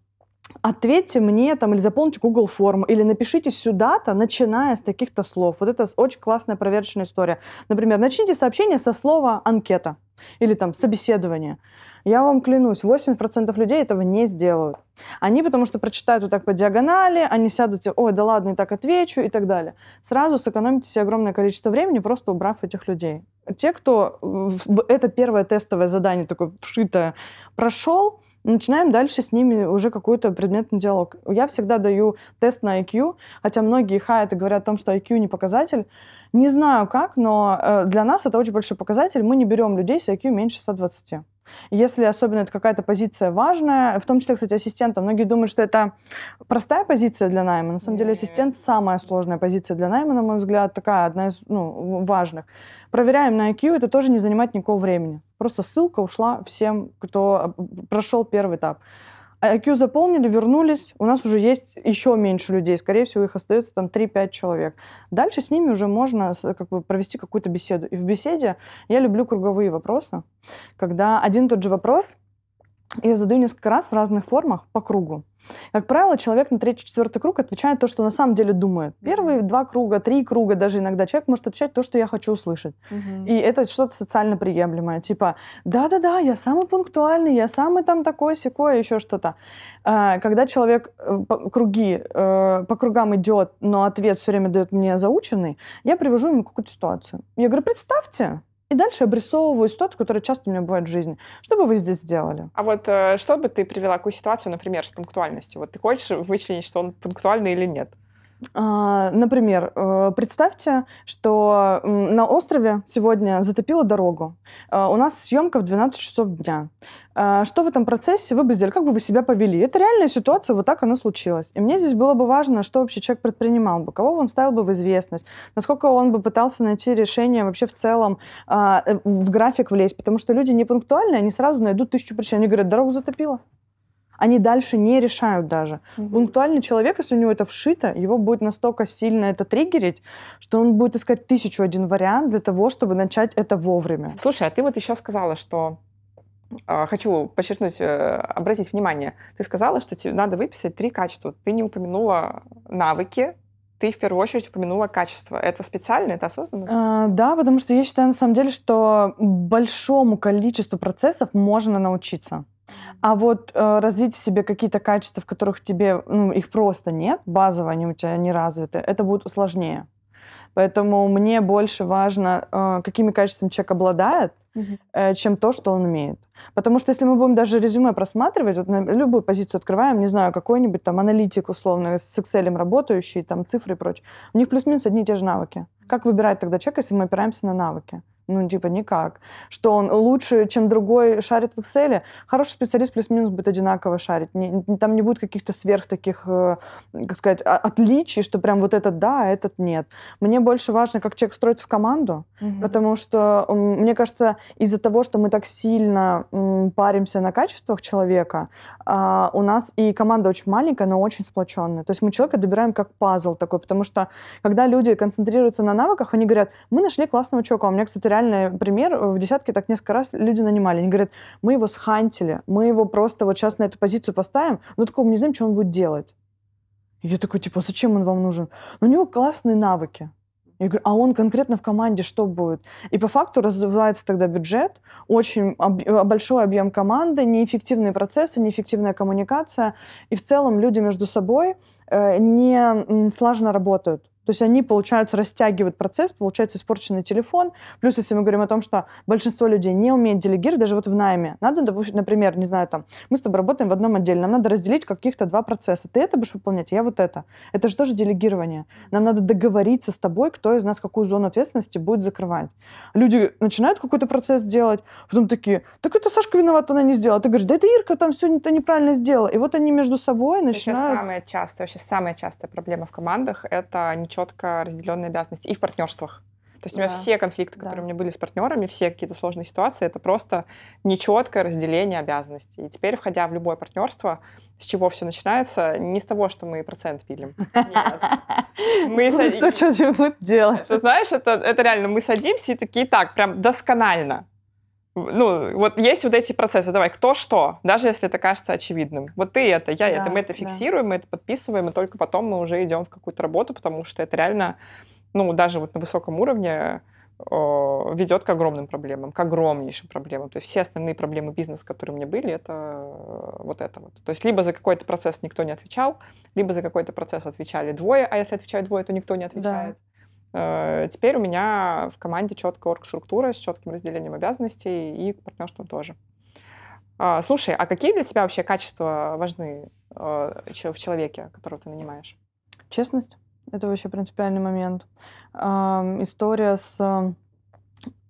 ответьте мне там или заполните Google форму, или напишите сюда-то, начиная с таких-то слов. Вот это очень классная проверочная история. Например, начните сообщение со слова «анкета» или там «собеседование». Я вам клянусь, 80% людей этого не сделают. Они потому что прочитают вот так по диагонали, они сядут и «Ой, да ладно, и так отвечу» и так далее. Сразу сэкономите себе огромное количество времени, просто убрав этих людей. Те, кто э, это первое тестовое задание такое вшитое прошел, начинаем дальше с ними уже какой-то предметный диалог. Я всегда даю тест на IQ, хотя многие хаят и говорят о том, что IQ не показатель. Не знаю как, но э, для нас это очень большой показатель. Мы не берем людей с IQ меньше 120. Если особенно это какая-то позиция важная, в том числе, кстати, ассистента. Многие думают, что это простая позиция для найма. На самом деле ассистент самая сложная позиция для найма, на мой взгляд, такая одна из ну, важных. Проверяем на IQ, это тоже не занимает никакого времени. Просто ссылка ушла всем, кто а, прошел первый этап. IQ а заполнили, вернулись, у нас уже есть еще меньше людей, скорее всего, их остается там 3-5 человек. Дальше с ними уже можно как бы, провести какую-то беседу. И в беседе я люблю круговые вопросы, когда один и тот же вопрос – я задаю несколько раз в разных формах по кругу. Как правило, человек на третий-четвертый круг отвечает то, что на самом деле думает. Первые два круга, три круга, даже иногда человек может отвечать то, что я хочу услышать. Угу. И это что-то социально приемлемое. Типа, да-да-да, я самый пунктуальный, я самый там такой, секой, еще что-то. А, когда человек э, по, круги, э, по кругам идет, но ответ все время дает мне заученный, я привожу ему какую-то ситуацию. Я говорю, представьте, и дальше обрисовываю ситуацию, которая часто у меня бывает в жизни. Что бы вы здесь сделали? А вот э, что бы ты привела, какую ситуацию, например, с пунктуальностью? Вот ты хочешь вычленить, что он пунктуальный или нет? А, например, э, представьте, что на острове сегодня затопило дорогу. А, у нас съемка в 12 часов дня. А, что в этом процессе вы бы сделали? Как бы вы себя повели? Это реальная ситуация, вот так оно случилось. И мне здесь было бы важно, что вообще человек предпринимал бы, кого он ставил бы в известность, насколько он бы пытался найти решение вообще в целом э, в график влезть, потому что люди не пунктуальны, они сразу найдут тысячу причин. Они говорят, дорогу затопило они дальше не решают даже. Угу. Пунктуальный человек, если у него это вшито, его будет настолько сильно это триггерить, что он будет искать тысячу один вариант для того, чтобы начать это вовремя. Слушай, а ты вот еще сказала, что а, Хочу подчеркнуть, э, обратить внимание. Ты сказала, что тебе надо выписать три качества. Ты не упомянула навыки, ты в первую очередь упомянула качество. Это специально, это осознанно? А, да, потому что я считаю на самом деле, что большому количеству процессов можно научиться. А вот э, развить в себе какие-то качества, в которых тебе ну, их просто нет, базово они у тебя не развиты, это будет сложнее. Поэтому мне больше важно, э, какими качествами человек обладает, mm-hmm. чем то, что он умеет. Потому что если мы будем даже резюме просматривать, вот на любую позицию открываем, не знаю, какой-нибудь там аналитик условно с Excel работающий, там цифры и прочее, у них плюс-минус одни и те же навыки. Как выбирать тогда человека, если мы опираемся на навыки? Ну, типа, никак. Что он лучше, чем другой, шарит в Excel. Хороший специалист плюс-минус будет одинаково шарить. Не, там не будет каких-то сверх таких, э, как сказать, отличий, что прям вот этот да, а этот нет. Мне больше важно, как человек строится в команду, угу. потому что, мне кажется, из-за того, что мы так сильно паримся на качествах человека, а, у нас и команда очень маленькая, но очень сплоченная. То есть мы человека добираем как пазл такой, потому что, когда люди концентрируются на навыках, они говорят, мы нашли классного человека У меня, кстати, реальный пример. В десятке так несколько раз люди нанимали. Они говорят, мы его схантили, мы его просто вот сейчас на эту позицию поставим, но такого мы не знаем, что он будет делать. я такой, типа, «А зачем он вам нужен? Но у него классные навыки. Я говорю, а он конкретно в команде что будет? И по факту раздувается тогда бюджет, очень об, э, большой объем команды, неэффективные процессы, неэффективная коммуникация. И в целом люди между собой э, не слажно работают. То есть они, получается, растягивают процесс, получается испорченный телефон. Плюс, если мы говорим о том, что большинство людей не умеет делегировать, даже вот в найме, надо, допустим, например, не знаю, там, мы с тобой работаем в одном отделе, нам надо разделить каких-то два процесса. Ты это будешь выполнять, я вот это. Это же тоже делегирование. Нам надо договориться с тобой, кто из нас какую зону ответственности будет закрывать. Люди начинают какой-то процесс делать, потом такие, так это Сашка виноват, она не сделала. Ты говоришь, да это Ирка там все это неправильно сделала. И вот они между собой начинают... Это сейчас самая частая, вообще самая частая проблема в командах — это ничего четко разделенные обязанности и в партнерствах. То есть у меня все конфликты, которые да. у меня были с партнерами, все какие-то сложные ситуации, это просто нечеткое разделение обязанностей. И теперь, входя в любое партнерство, с чего все начинается, не с того, что мы процент пилим. Мы садимся. Что делать? Ты знаешь, это реально, мы садимся и такие, так, прям досконально ну, вот есть вот эти процессы, давай, кто что, даже если это кажется очевидным. Вот ты это, я да, это, мы это фиксируем, да. мы это подписываем, и только потом мы уже идем в какую-то работу, потому что это реально, ну, даже вот на высоком уровне э, ведет к огромным проблемам, к огромнейшим проблемам. То есть все основные проблемы бизнеса, которые у меня были, это э, вот это вот. То есть либо за какой-то процесс никто не отвечал, либо за какой-то процесс отвечали двое, а если отвечают двое, то никто не отвечает. Да. Э, теперь у меня в команде четкая орг-структура с четким разделением обязанностей и партнерством тоже. А, слушай, а какие для тебя вообще качества важны э, в человеке, которого ты нанимаешь? Честность. Это вообще принципиальный момент. История с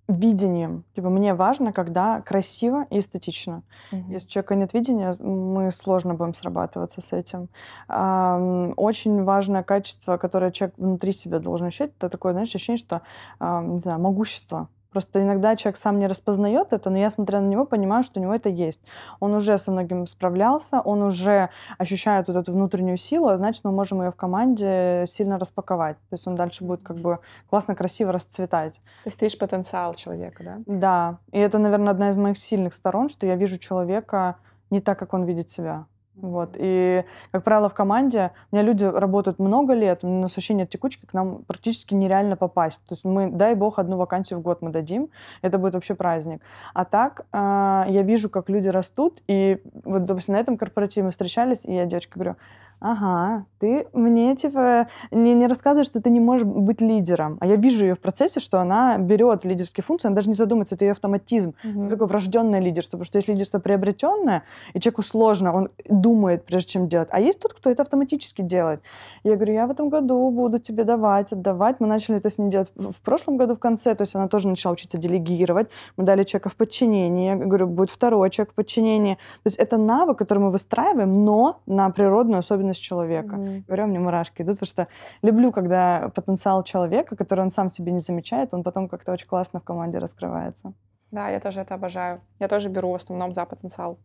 видением. Типа мне важно, когда красиво и эстетично. Mm-hmm. Если у человека нет видения, мы сложно будем срабатываться с этим. Очень важное качество, которое человек внутри себя должен ощущать, это такое, знаешь, ощущение, что, не знаю, могущество. Просто иногда человек сам не распознает это, но я, смотря на него, понимаю, что у него это есть. Он уже со многим справлялся, он уже ощущает вот эту внутреннюю силу, а значит, мы можем ее в команде сильно распаковать. То есть он дальше будет как бы классно, красиво расцветать. То есть ты видишь потенциал человека, да? Да. И это, наверное, одна из моих сильных сторон, что я вижу человека не так, как он видит себя. Вот. И, как правило, в команде у меня люди работают много лет, у нас вообще нет текучки, к нам практически нереально попасть. То есть мы, дай бог, одну вакансию в год мы дадим, это будет вообще праздник. А так э, я вижу, как люди растут, и вот, допустим, на этом корпоративе мы встречались, и я девочка говорю, Ага, ты мне типа не, не рассказываешь, что ты не можешь быть лидером. А я вижу ее в процессе, что она берет лидерские функции, она даже не задумывается, это ее автоматизм. Угу. Это такое врожденное лидерство, потому что есть лидерство приобретенное, и человеку сложно, он думает, прежде чем делать. А есть тот, кто это автоматически делает. Я говорю, я в этом году буду тебе давать, отдавать. Мы начали это с ней делать в прошлом году в конце, то есть она тоже начала учиться делегировать. Мы дали человека в подчинение, я говорю, будет второй человек в подчинении. То есть это навык, который мы выстраиваем, но на природную особенность особенность человека. Mm-hmm. Говорю, «А мне мурашки идут, потому что люблю, когда потенциал человека, который он сам себе не замечает, он потом как-то очень классно в команде раскрывается. Да, я тоже это обожаю. Я тоже беру в основном за потенциал.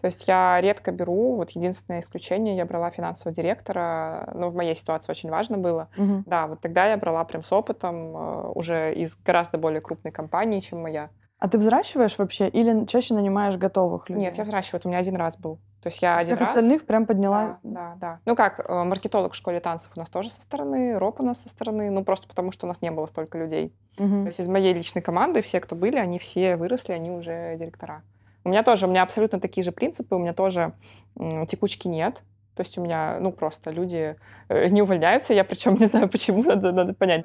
То есть я редко беру, вот единственное исключение, я брала финансового директора, но ну, в моей ситуации очень важно было. Угу. Да, вот тогда я брала прям с опытом, э, уже из гораздо более крупной компании, чем моя. А ты взращиваешь вообще или чаще нанимаешь готовых людей? Нет, я взращиваю, вот у меня один раз был. То есть я Всех один Всех остальных прям подняла. Да, да, да. Ну как, э, маркетолог в школе танцев у нас тоже со стороны, роп у нас со стороны, ну просто потому, что у нас не было столько людей. Угу. То есть из моей личной команды все, кто были, они все выросли, они уже директора. У меня тоже, у меня абсолютно такие же принципы, у меня тоже текучки нет. То есть у меня, ну просто люди э, не увольняются, я причем не знаю почему, надо, надо понять.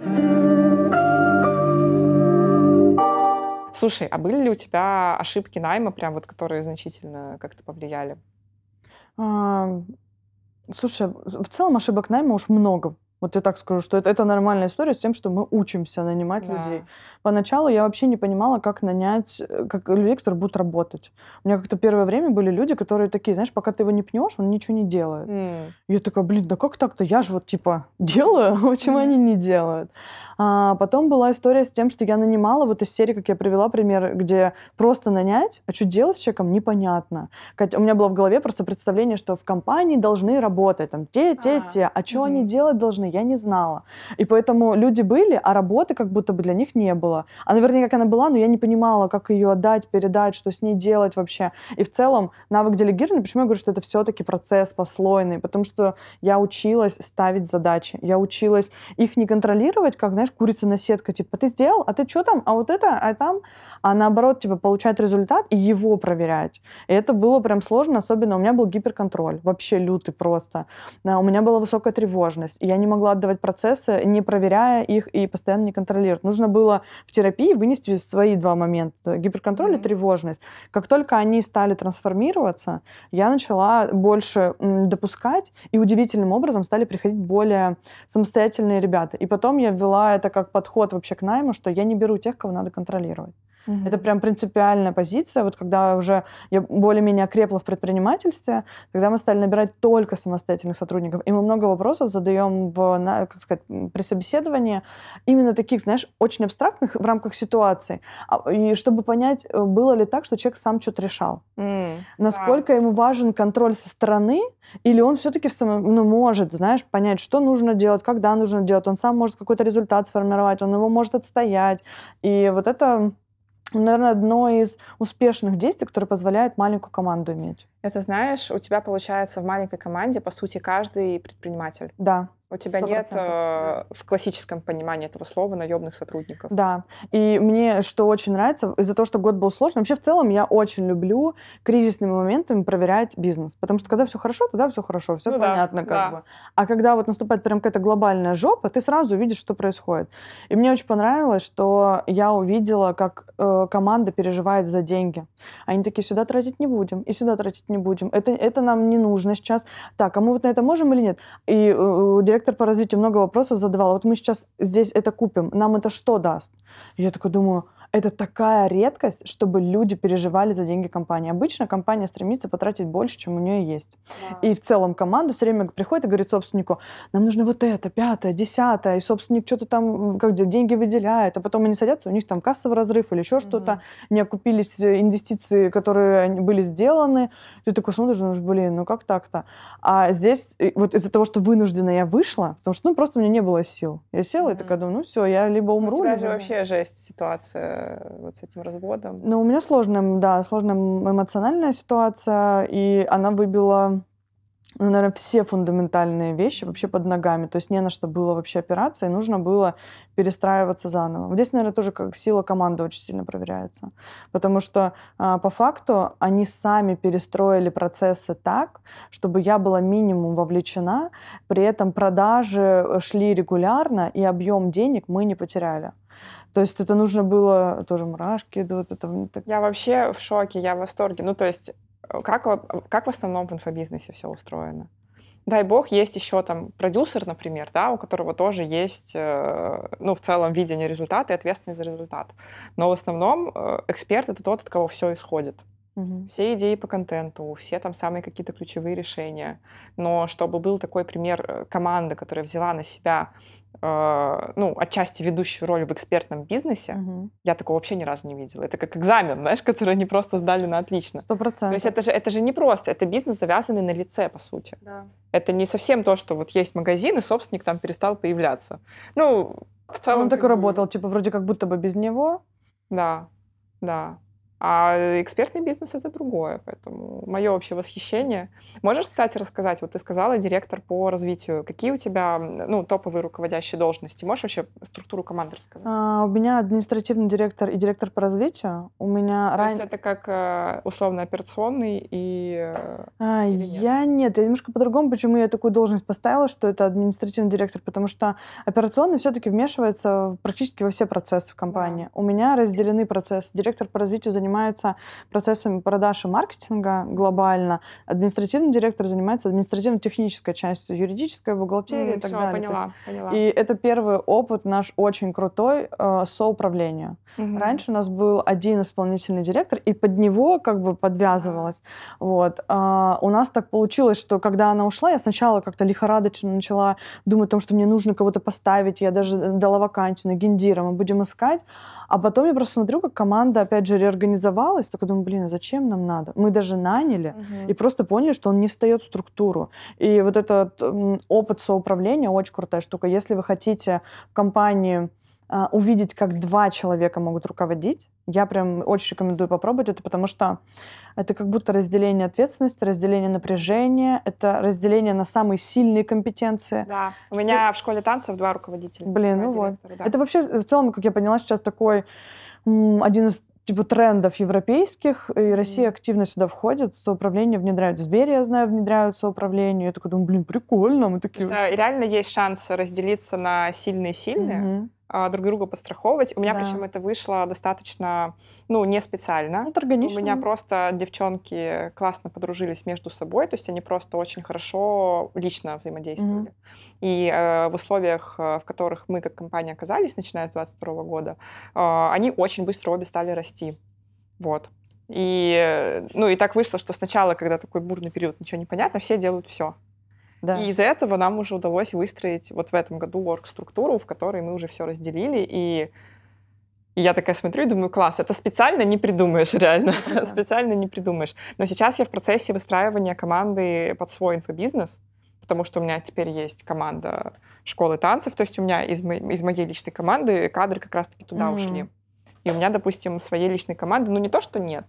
Слушай, а были ли у тебя ошибки найма, прям вот которые значительно как-то повлияли? Слушай, в целом ошибок найма уж много вот я так скажу, что это, это нормальная история с тем, что мы учимся нанимать да. людей. Поначалу я вообще не понимала, как нанять э, как людей, которые будут работать. У меня как-то первое время были люди, которые такие, знаешь, пока ты его не пнешь, он ничего не делает. Mm. Я такая, блин, да как так-то? Я же вот типа делаю, почему mm. они не делают? А, потом была история с тем, что я нанимала вот из серии, как я привела пример, где просто нанять, а что делать с человеком, непонятно. у меня было в голове просто представление, что в компании должны работать там те, те, а. те, а что mm-hmm. они делать должны? нужно, я не знала. И поэтому люди были, а работы как будто бы для них не было. А наверное, как она была, но я не понимала, как ее отдать, передать, что с ней делать вообще. И в целом навык делегирования, почему я говорю, что это все-таки процесс послойный, потому что я училась ставить задачи, я училась их не контролировать, как, знаешь, курица на сетка, типа, ты сделал, а ты что там, а вот это, а там, а наоборот, типа, получать результат и его проверять. И это было прям сложно, особенно у меня был гиперконтроль, вообще лютый просто. А у меня была высокая тревожность, и я не могла могла отдавать процессы, не проверяя их и постоянно не контролировать. Нужно было в терапии вынести свои два момента. Гиперконтроль mm-hmm. и тревожность. Как только они стали трансформироваться, я начала больше допускать, и удивительным образом стали приходить более самостоятельные ребята. И потом я ввела это как подход вообще к найму, что я не беру тех, кого надо контролировать. Mm-hmm. Это прям принципиальная позиция. Вот когда уже я более-менее окрепла в предпринимательстве, тогда мы стали набирать только самостоятельных сотрудников. И мы много вопросов задаем в, на, как сказать, при собеседовании. Именно таких, знаешь, очень абстрактных в рамках ситуации. А, и чтобы понять, э, было ли так, что человек сам что-то решал. Mm-hmm. Насколько yeah. ему важен контроль со стороны, или он все-таки ну, может, знаешь, понять, что нужно делать, когда нужно делать. Он сам может какой-то результат сформировать, он его может отстоять. И вот это наверное, одно из успешных действий, которое позволяет маленькую команду иметь. Это, знаешь, у тебя получается в маленькой команде, по сути, каждый предприниматель. Да. У тебя 100%. нет э, в классическом понимании этого слова наемных сотрудников. Да. И мне что очень нравится, из-за того, что год был сложный, вообще в целом я очень люблю кризисными моментами проверять бизнес. Потому что когда все хорошо, тогда все хорошо, все ну, понятно да, как да. бы. А когда вот наступает прям какая-то глобальная жопа, ты сразу увидишь, что происходит. И мне очень понравилось, что я увидела, как э, команда переживает за деньги. Они такие, сюда тратить не будем, и сюда тратить не не будем, это, это нам не нужно сейчас. Так, а мы вот на это можем или нет? И э, э директор по развитию много вопросов задавал. Вот мы сейчас здесь это купим, нам это что даст? И я такой думаю, это такая редкость, чтобы люди переживали за деньги компании. Обычно компания стремится потратить больше, чем у нее есть. Да. И в целом команда все время приходит и говорит собственнику, нам нужно вот это, пятое, десятое, и собственник что-то там, как деньги выделяет, а потом они садятся, у них там кассовый разрыв или еще mm-hmm. что-то, не окупились э, инвестиции, которые были сделаны. Ты такой смотришь, ну, блин, ну как так-то? А здесь э, вот из-за того, что вынуждена я вышла, потому что, ну, просто у меня не было сил. Я села mm-hmm. и такая думаю, ну все, я либо умру, У тебя либо... же вообще жесть ситуация Э, вот с этим разводом? Ну, у меня сложная, да, сложная эмоциональная ситуация, и она выбила ну, наверное, все фундаментальные вещи вообще под ногами. То есть не на что было вообще опираться, и нужно было перестраиваться заново. Вот здесь, наверное, тоже как сила команды очень сильно проверяется. Потому что а, по факту они сами перестроили процессы так, чтобы я была минимум вовлечена, при этом продажи э, шли регулярно, и объем денег мы не потеряли. То есть это нужно было тоже мурашки, вот это. Ну, я вообще в шоке, я в восторге. Ну, то есть э, как, как в основном в инфобизнесе все устроено? Дай бог, есть еще там продюсер, например, да, у которого тоже есть, э, ну, в целом, видение результата и ответственность за результат. Но в основном э, эксперт — это тот, от кого все исходит. Угу. Все идеи по контенту, все там самые какие-то ключевые решения. Но чтобы был такой пример команды, которая взяла на себя а, ну, отчасти ведущую роль в экспертном бизнесе, угу. я такого вообще ни разу не видела. Это как экзамен, знаешь, который они просто сдали на отлично. Сто процентов. То есть это же, это же не просто, это бизнес, завязанный на лице, по сути. Да. Это не совсем то, что вот есть магазин, и собственник там перестал появляться. Ну, в целом... Он так и работал, типа, вроде как будто бы без него. Да, да. А экспертный бизнес — это другое, поэтому мое вообще восхищение. Можешь, кстати, рассказать, вот ты сказала, директор по развитию, какие у тебя ну, топовые руководящие должности? Можешь вообще структуру команды рассказать? А, у меня административный директор и директор по развитию. У меня... То ран... есть это как э, условно операционный и... Э, а, нет? Я нет, я немножко по-другому, почему я такую должность поставила, что это административный директор, потому что операционный все-таки вмешивается практически во все процессы в компании. Да. У меня разделены процессы. Директор по развитию занимается занимается процессами продаж и маркетинга глобально, административный директор занимается административно-технической частью, юридической, бухгалтерией mm, и так все, далее. Поняла, есть, поняла. И это первый опыт наш очень крутой э, соуправления. Mm-hmm. Раньше у нас был один исполнительный директор, и под него как бы подвязывалось. Mm-hmm. Вот. Э, у нас так получилось, что когда она ушла, я сначала как-то лихорадочно начала думать о том, что мне нужно кого-то поставить, я даже э, дала вакансию на гендира, мы будем искать. А потом я просто смотрю, как команда, опять же, реорганизовалась, только думаю, блин, а зачем нам надо? Мы даже наняли угу. и просто поняли, что он не встает в структуру. И вот этот опыт соуправления очень крутая штука. Если вы хотите в компании а, увидеть, как два человека могут руководить. Я прям очень рекомендую попробовать это, потому что это как будто разделение ответственности, разделение напряжения, это разделение на самые сильные компетенции. Да, у меня в школе танцев два руководителя. Блин, два ну вот. Да. Это вообще э, в целом, как я поняла, сейчас такой один из типа трендов европейских, и Россия mm. активно сюда входит, соуправление внедряют. В я знаю, внедряют соуправление. Я такой думаю, блин, прикольно, мы такие... Есть, реально есть шанс разделиться на сильные-сильные, mm-hmm. А, друг друга подстраховывать. У меня да. причем это вышло достаточно, ну, не специально. Это ну, органично. У меня просто девчонки классно подружились между собой, то есть они просто очень хорошо лично взаимодействовали. Mm-hmm. И э, в условиях, э, в которых мы как компания оказались, начиная с 22 года, э, они очень быстро обе стали расти. Вот. И, э, ну, и так вышло, что сначала, когда такой бурный период, ничего не понятно, все делают все. Да. И из-за этого нам уже удалось выстроить вот в этом году орг-структуру, в которой мы уже все разделили. И, и я такая смотрю и думаю, класс, это специально не придумаешь реально. Да. специально не придумаешь. Но сейчас я в процессе выстраивания команды под свой инфобизнес, потому что у меня теперь есть команда школы танцев, то есть у меня из, мо- из моей личной команды кадры как раз-таки туда mm-hmm. ушли. И у меня, допустим, своей личной команды, ну не то, что нет,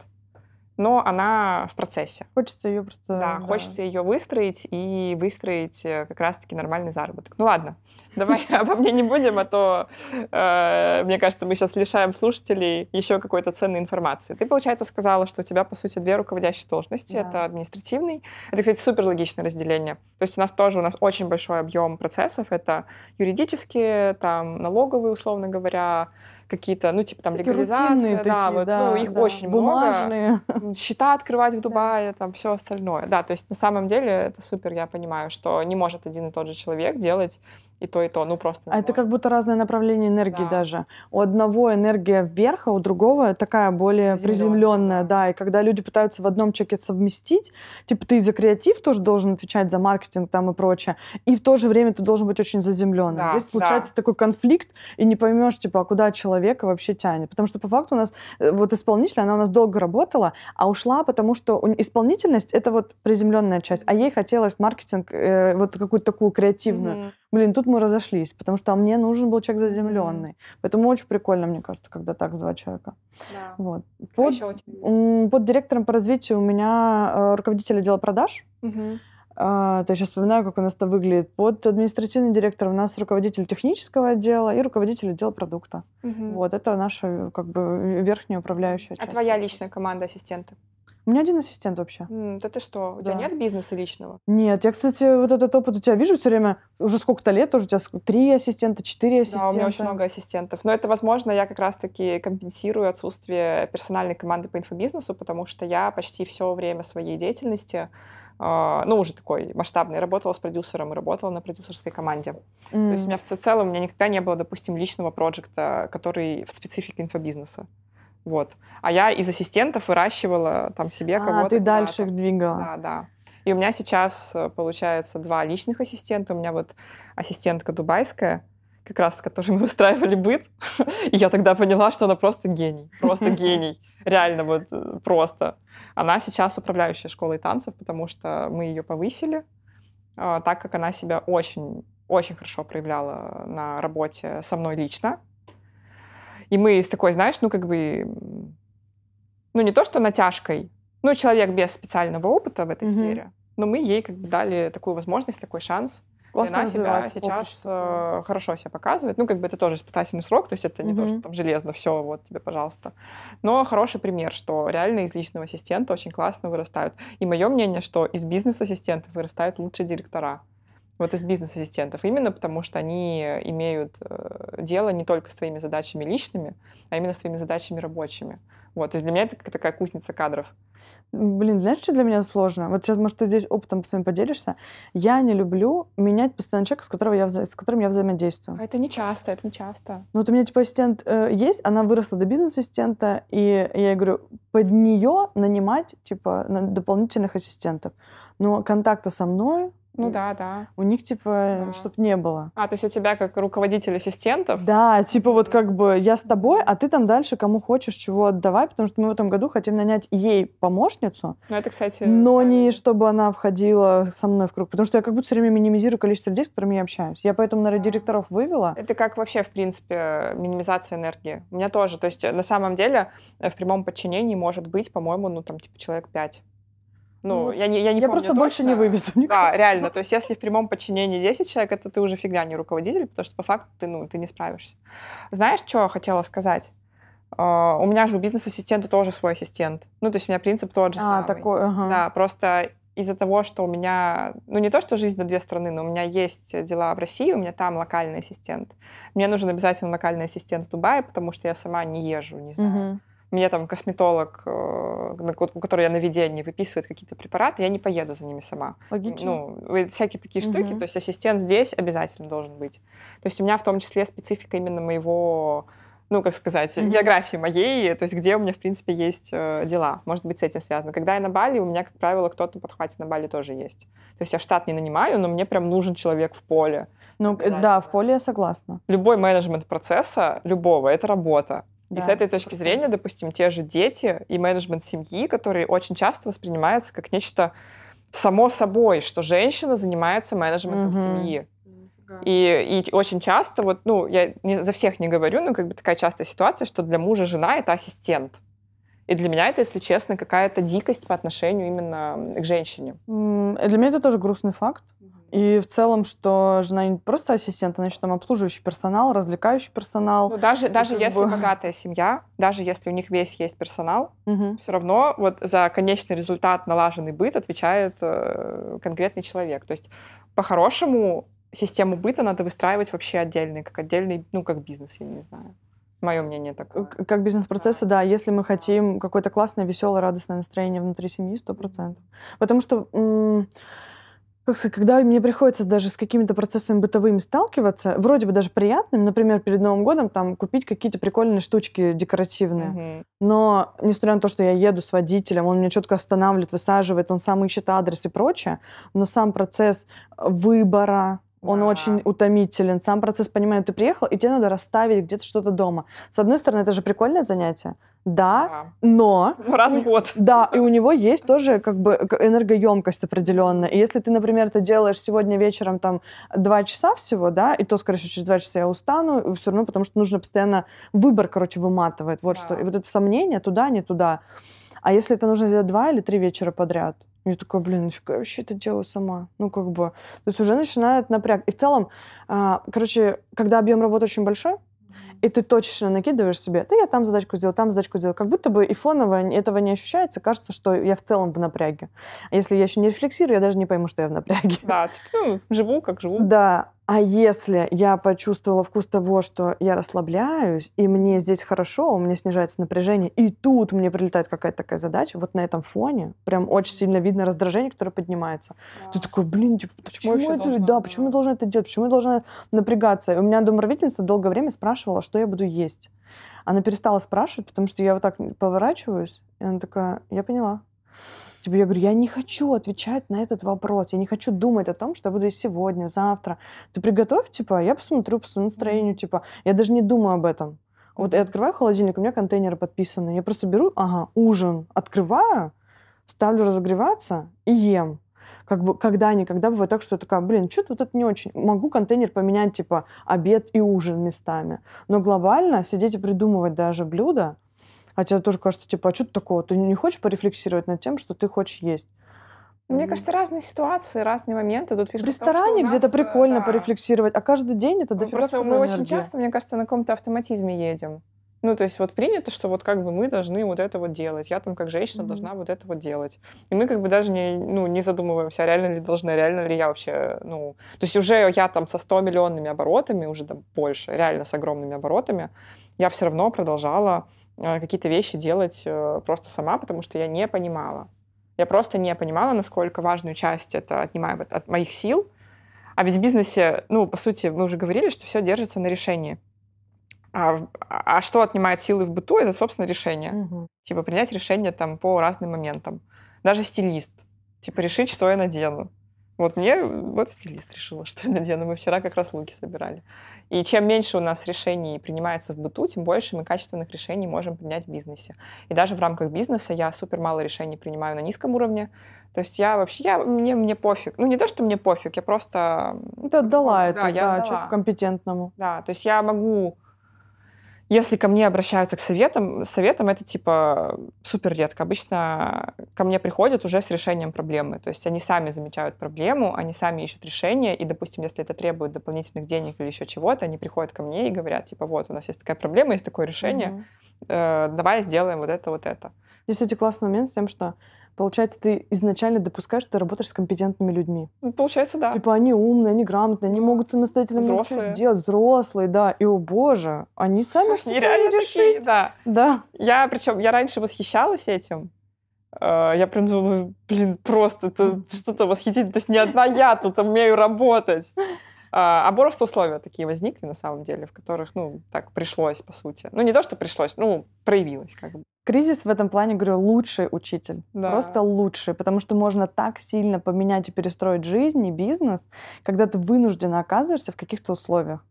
но она в процессе. Хочется ее просто... Да, да. хочется ее выстроить и выстроить э, как раз-таки нормальный заработок. Ну ладно, давай обо мне не будем, а то, э, мне кажется, мы сейчас лишаем слушателей еще какой-то ценной информации. Ты, получается, сказала, что у тебя, по сути, две руководящие должности. Это административный. Это, кстати, супер логичное разделение. То есть у нас тоже, у нас очень большой объем процессов. Это юридические, там, налоговые, условно говоря, какие-то, ну, типа там легализации, да, такие, вот, да, ну, их да, очень бумажные. много. Счета открывать в Дубае, там все остальное. Да, то есть на самом деле это супер, я понимаю, что не может один и тот же человек делать и то, и то. Ну, просто... А это как будто разное направление энергии да. даже. У одного энергия вверх, а у другого такая более приземленная, да. да. И когда люди пытаются в одном чеке совместить, типа ты и за креатив тоже должен отвечать, за маркетинг там и прочее, и в то же время ты должен быть очень заземленным. Да, Здесь случается да. такой конфликт, и не поймешь, типа, а куда человека вообще тянет. Потому что по факту у нас, э, вот исполнитель, она у нас долго работала, а ушла, потому что исполнительность — это вот приземленная часть, а ей хотелось маркетинг, э, вот какую-то такую креативную. Mm-hmm блин, тут мы разошлись, потому что а мне нужен был человек заземленный. Mm-hmm. Поэтому очень прикольно, мне кажется, когда так два человека. Да. Вот. А под, под директором по развитию у меня э, руководитель отдела продаж. Mm-hmm. Uh, то я сейчас вспоминаю, как у нас это выглядит. Под административным директором у нас руководитель технического отдела и руководитель отдела продукта. Угу. uh Вот, это наша как бы верхняя управляющая часть. А твоя личная команда ассистентов? У меня один ассистент вообще. Да ты что? У тебя нет бизнеса личного? Нет, я, кстати, вот этот опыт у тебя вижу все время, уже сколько-то лет, тоже у тебя три ассистента, четыре Да, у меня очень много ассистентов. Но это, возможно, я как раз-таки компенсирую отсутствие персональной команды по инфобизнесу, потому что я почти все время своей деятельности, а, ну, уже такой масштабный, работала с продюсером и работала на продюсерской команде. То есть у меня в целом у меня никогда не было, допустим, личного проекта, который в специфике инфобизнеса. Вот. А я из ассистентов выращивала там себе а, кого-то. А, ты дальше их двигала. Да, да. И у меня сейчас, э, получается, два личных ассистента. У меня вот ассистентка дубайская, как раз, с которой мы устраивали быт. И я тогда поняла, что она просто гений. Просто гений. Реально вот э, просто. Она сейчас управляющая школой танцев, потому что мы ее повысили, а, так как она себя очень, очень хорошо проявляла на работе со мной лично. И мы с такой, знаешь, ну как бы, ну не то, что натяжкой, ну человек без специального опыта в этой mm-hmm. сфере, но мы ей как бы дали такую возможность, такой шанс. Классно она себя сейчас э, хорошо себя показывает. Ну, как бы это тоже испытательный срок, то есть это не mm-hmm. то, что там железно, все, вот тебе, пожалуйста. Но хороший пример, что реально из личного ассистента очень классно вырастают. И мое мнение, что из бизнес-ассистентов вырастают лучшие директора вот из бизнес-ассистентов, именно потому что они э, имеют э, дело не только с твоими задачами личными, а именно с твоими задачами рабочими. Вот, то есть для меня это как такая кузница кадров. Блин, знаешь, что для меня сложно? Вот сейчас, может, ты здесь опытом с вами поделишься. Я не люблю менять постоянно человека, с, которого я, с которым я взаимодействую. А это не часто, это не часто. Ну, вот у меня, типа, ассистент э, есть, она выросла до бизнес-ассистента, и я говорю, под нее нанимать, типа, дополнительных ассистентов. Но контакта со мной ну да, да. У них, типа, да. чтобы не было. А, то есть у тебя как руководитель ассистентов? Да, типа вот как бы я с тобой, а ты там дальше кому хочешь чего отдавай, потому что мы в этом году хотим нанять ей помощницу. Ну это, кстати... Но не чтобы она входила со мной в круг, потому что я как будто все время минимизирую количество людей, с которыми я общаюсь. Я поэтому, наверное, да. директоров вывела. Это как вообще, в принципе, минимизация энергии. У меня тоже. То есть э, на самом деле э, в прямом подчинении может быть, по-моему, ну там типа человек пять. Ну, ну я не, я не Я помню просто точно. больше не вывезу, мне Да, кажется. реально. То есть если в прямом подчинении 10 человек, это ты уже фигня а не руководитель, потому что по факту ты, ну, ты не справишься. Знаешь, что я хотела сказать? Uh, у меня же у бизнес-ассистента тоже свой ассистент. Ну, то есть у меня принцип тот же а, самый. Такой, ага. Да, просто из-за того, что у меня, ну не то, что жизнь на две стороны но у меня есть дела в России, у меня там локальный ассистент. Мне нужен обязательно локальный ассистент в Дубае, потому что я сама не езжу, не знаю. Угу мне там косметолог, э, у которого я на ведении, выписывает какие-то препараты, я не поеду за ними сама. Логично. Ну, всякие такие угу. штуки, то есть ассистент здесь обязательно должен быть. То есть у меня в том числе специфика именно моего ну, как сказать, mm-hmm. географии моей, то есть где у меня, в принципе, есть э, дела. Может быть, с этим связано. Когда я на Бали, у меня, как правило, кто-то подхватит на Бали тоже есть. То есть я в штат не нанимаю, но мне прям нужен человек в поле. Ну, э, да, в поле я согласна. Любой менеджмент процесса, любого, это работа. Да, и с этой точки зрения, допустим, те же дети и менеджмент семьи, которые очень часто воспринимаются как нечто само собой, что женщина занимается менеджментом угу. семьи. И, и очень часто, вот, ну, я не, за всех не говорю, но как бы такая частая ситуация, что для мужа жена это ассистент. И для меня это, если честно, какая-то дикость по отношению именно к женщине. Для меня это тоже грустный факт. Угу. И в целом, что жена не просто ассистент, она еще там обслуживающий персонал, развлекающий персонал. Ну, даже, даже как если бы... богатая семья, даже если у них весь есть персонал, угу. все равно вот за конечный результат налаженный быт отвечает э, конкретный человек. То есть по-хорошему систему быта надо выстраивать вообще отдельный, как отдельный, ну, как бизнес, я не знаю. Мое мнение так. Как бизнес-процессы, да. да. Если мы хотим какое-то классное, веселое, радостное настроение внутри семьи, сто процентов. Потому что как сказать, когда мне приходится даже с какими-то процессами бытовыми сталкиваться, вроде бы даже приятными, например, перед Новым годом там купить какие-то прикольные штучки декоративные. Mm-hmm. Но, несмотря на то, что я еду с водителем, он меня четко останавливает, высаживает, он сам ищет адрес и прочее, но сам процесс выбора, он а. очень утомителен. Сам процесс, понимаю, ты приехал, и тебе надо расставить где-то что-то дома. С одной стороны, это же прикольное занятие. Да, а. но... Ну, раз в год. Да, и у него есть тоже как бы энергоемкость определенная. И если ты, например, это делаешь сегодня вечером там два часа всего, да, и то, скорее всего, через два часа я устану, и все равно, потому что нужно постоянно... Выбор, короче, выматывает. Вот а. что. И вот это сомнение туда, не туда. А если это нужно сделать два или три вечера подряд, я такая, блин, нафига я вообще это делаю сама? Ну, как бы, то есть уже начинает напряг. И в целом, а, короче, когда объем работы очень большой, и ты точечно накидываешь себе, да я там задачку сделал, там задачку сделал. Как будто бы и фоново этого не ощущается, кажется, что я в целом в напряге. А если я еще не рефлексирую, я даже не пойму, что я в напряге. Да, типа, ну, живу как живу. Да, а если я почувствовала вкус того, что я расслабляюсь, и мне здесь хорошо, у меня снижается напряжение, и тут мне прилетает какая-то такая задача, вот на этом фоне прям очень сильно видно раздражение, которое поднимается. Да. Ты такой, блин, типа, почему, почему я это должна, да, да, почему я должна это делать, почему я должна напрягаться? И у меня домоправительница долгое время спрашивала, что я буду есть. Она перестала спрашивать, потому что я вот так поворачиваюсь, и она такая, я поняла, Типа, я говорю, я не хочу отвечать на этот вопрос, я не хочу думать о том, что я буду сегодня, завтра. Ты приготовь, типа, я посмотрю по своему настроению, типа, я даже не думаю об этом. Вот я открываю холодильник, у меня контейнеры подписаны. Я просто беру, ага, ужин, открываю, ставлю разогреваться и ем. Как бы когда-никогда бывает так, что я такая, блин, что-то вот это не очень. Могу контейнер поменять, типа, обед и ужин местами. Но глобально сидеть и придумывать даже блюдо, а тебе тоже кажется, типа, а что ты такого? Ты не хочешь порефлексировать над тем, что ты хочешь есть? Мне кажется, разные ситуации, разные моменты. Тут в ресторане где-то прикольно да. порефлексировать, а каждый день это ну, дофига Просто мы энергии. очень часто, мне кажется, на каком-то автоматизме едем. Ну, то есть вот принято, что вот как бы мы должны вот это вот делать. Я там как женщина mm-hmm. должна вот это вот делать. И мы как бы даже не, ну, не задумываемся, а реально ли должна, реально ли я вообще, ну... То есть уже я там со 100 миллионными оборотами, уже там больше, реально с огромными оборотами, я все равно продолжала Э, какие-то вещи делать э, просто сама, потому что я не понимала. Я просто не понимала, насколько важную часть это отнимает от моих сил. А ведь в бизнесе, ну, по сути, мы уже говорили, что все держится на решении. А, а, а что отнимает силы в быту, это, собственно, решение. Угу. Типа принять решение там по разным моментам. Даже стилист. Типа решить, что я надену. Вот мне э, вот стилист решила, что я надену. Мы вчера как раз луки собирали. И чем меньше у нас решений принимается в быту, тем больше мы качественных решений можем принять в бизнесе. И даже в рамках бизнеса я супер мало решений принимаю на низком уровне. То есть я вообще, я, мне, мне пофиг. Ну, не то, что мне пофиг, я просто... Да, дала да, это, да, да, дала. компетентному. Да, то есть я могу если ко мне обращаются к советам, советам это типа супер редко. Обычно ко мне приходят уже с решением проблемы. То есть они сами замечают проблему, они сами ищут решение. И, допустим, если это требует дополнительных денег или еще чего-то, они приходят ко мне и говорят, типа, вот, у нас есть такая проблема, есть такое решение, mm-hmm. э, давай сделаем вот это, вот это. Здесь, кстати, классный момент с тем, что Получается, ты изначально допускаешь, что ты работаешь с компетентными людьми. Ну, получается, да. Типа они умные, они грамотные, они могут самостоятельно взрослые. сделать, взрослые, да. И, о боже, они сами все Нереально решить. Такие, да. да. Я, причем, я раньше восхищалась этим, э, я прям думала, блин, просто это что-то восхитительное. То есть не одна я тут умею работать. А просто условия такие возникли, на самом деле, в которых, ну, так пришлось, по сути. Ну, не то, что пришлось, ну, проявилось как бы. Кризис в этом плане, говорю, лучший учитель. Да. Просто лучший, потому что можно так сильно поменять и перестроить жизнь и бизнес, когда ты вынужденно оказываешься в каких-то условиях.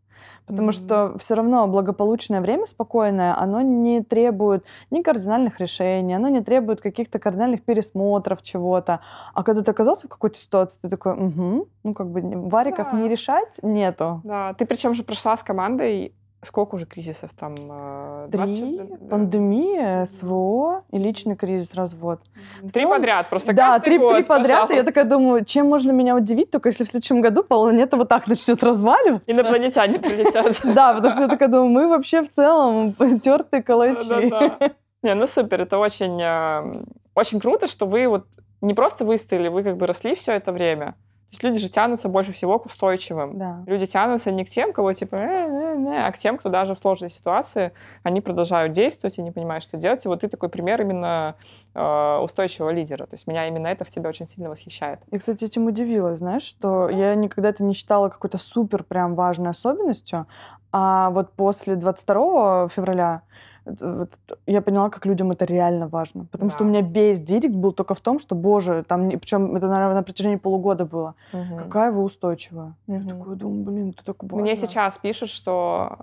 Потому mm-hmm. что все равно благополучное время спокойное, оно не требует ни кардинальных решений, оно не требует каких-то кардинальных пересмотров чего-то. А когда ты оказался в какой-то ситуации, ты такой, угу, ну как бы вариков да. не решать нету. Да, ты причем же прошла с командой Сколько уже кризисов там? Э, три. Пандемия, СВО и личный кризис, развод. Три целом, подряд, просто Да, три, год, три подряд. И я такая думаю, чем можно меня удивить, только если в следующем году планета вот так начнет разваливаться. Инопланетяне прилетят. Да, потому что я такая думаю, мы вообще в целом тертые калачи. Не, ну супер, это очень, эм, очень круто, что вы вот не просто выстояли, вы как бы росли все это время, то есть люди же тянутся больше всего к устойчивым. Да. Люди тянутся не к тем, кого типа, э, э, э, а к тем, кто даже в сложной ситуации, они продолжают действовать и не понимают, что делать. И вот ты такой пример именно э, устойчивого лидера. То есть меня именно это в тебя очень сильно восхищает. Я, кстати, этим удивилась, знаешь, что я никогда это не считала какой-то супер прям важной особенностью. А вот после 22 февраля я поняла, как людям это реально важно. Потому да. что у меня весь директ был только в том, что, боже, там, причем это, наверное, на протяжении полугода было. Угу. Какая вы устойчивая. Угу. Я такой думаю, блин, это так важно. Мне сейчас пишут, что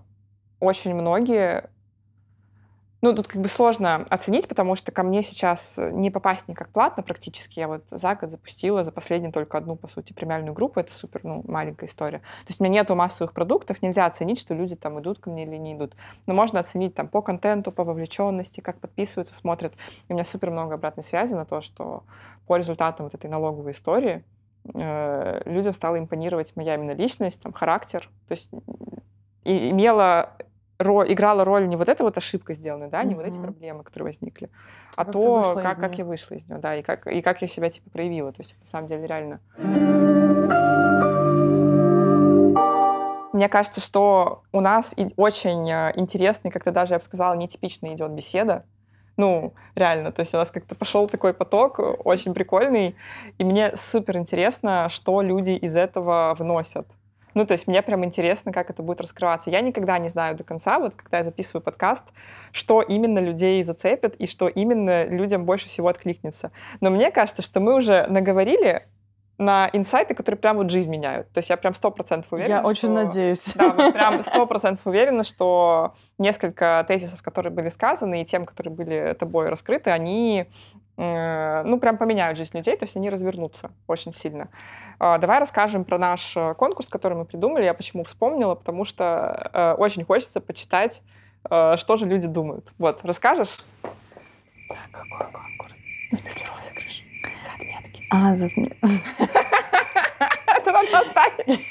очень многие ну, тут как бы сложно оценить, потому что ко мне сейчас не попасть никак платно практически. Я вот за год запустила, за последний только одну, по сути, премиальную группу. Это супер, ну, маленькая история. То есть у меня нету массовых продуктов, нельзя оценить, что люди там идут ко мне или не идут. Но можно оценить там по контенту, по вовлеченности, как подписываются, смотрят. И у меня супер много обратной связи на то, что по результатам вот этой налоговой истории э, людям стала импонировать моя именно личность, там, характер. То есть имела ро, играла роль не вот эта вот ошибка сделанная, да, не mm-hmm. вот эти проблемы, которые возникли, а, а как то, как, как я вышла из нее, да, и как, и как я себя типа проявила. То есть, на самом деле, реально. Мне кажется, что у нас очень э, интересный, как-то даже, я бы сказала, нетипичная идет беседа. Ну, реально, то есть у нас как-то пошел такой поток э, очень прикольный, и мне супер интересно, что люди из этого вносят. Ну, то есть мне прям интересно, как это будет раскрываться. Я никогда не знаю до конца, вот когда я записываю подкаст, что именно людей зацепит и что именно людям больше всего откликнется. Но мне кажется, что мы уже наговорили на инсайты, которые прям вот жизнь меняют. То есть я прям сто процентов уверена. Я что... очень надеюсь. Да, вот прям сто процентов уверена, что несколько тезисов, которые были сказаны, и тем, которые были тобой раскрыты, они Э, ну, прям поменяют жизнь людей, то есть они развернутся очень сильно. А, давай расскажем про наш э, конкурс, который мы придумали. Я почему вспомнила, потому что э, очень хочется почитать, что же люди думают. Вот, расскажешь? Так, какой конкурс? Ну, в смысле розыгрыш? За отметки. А, за отметки. Это вам поставить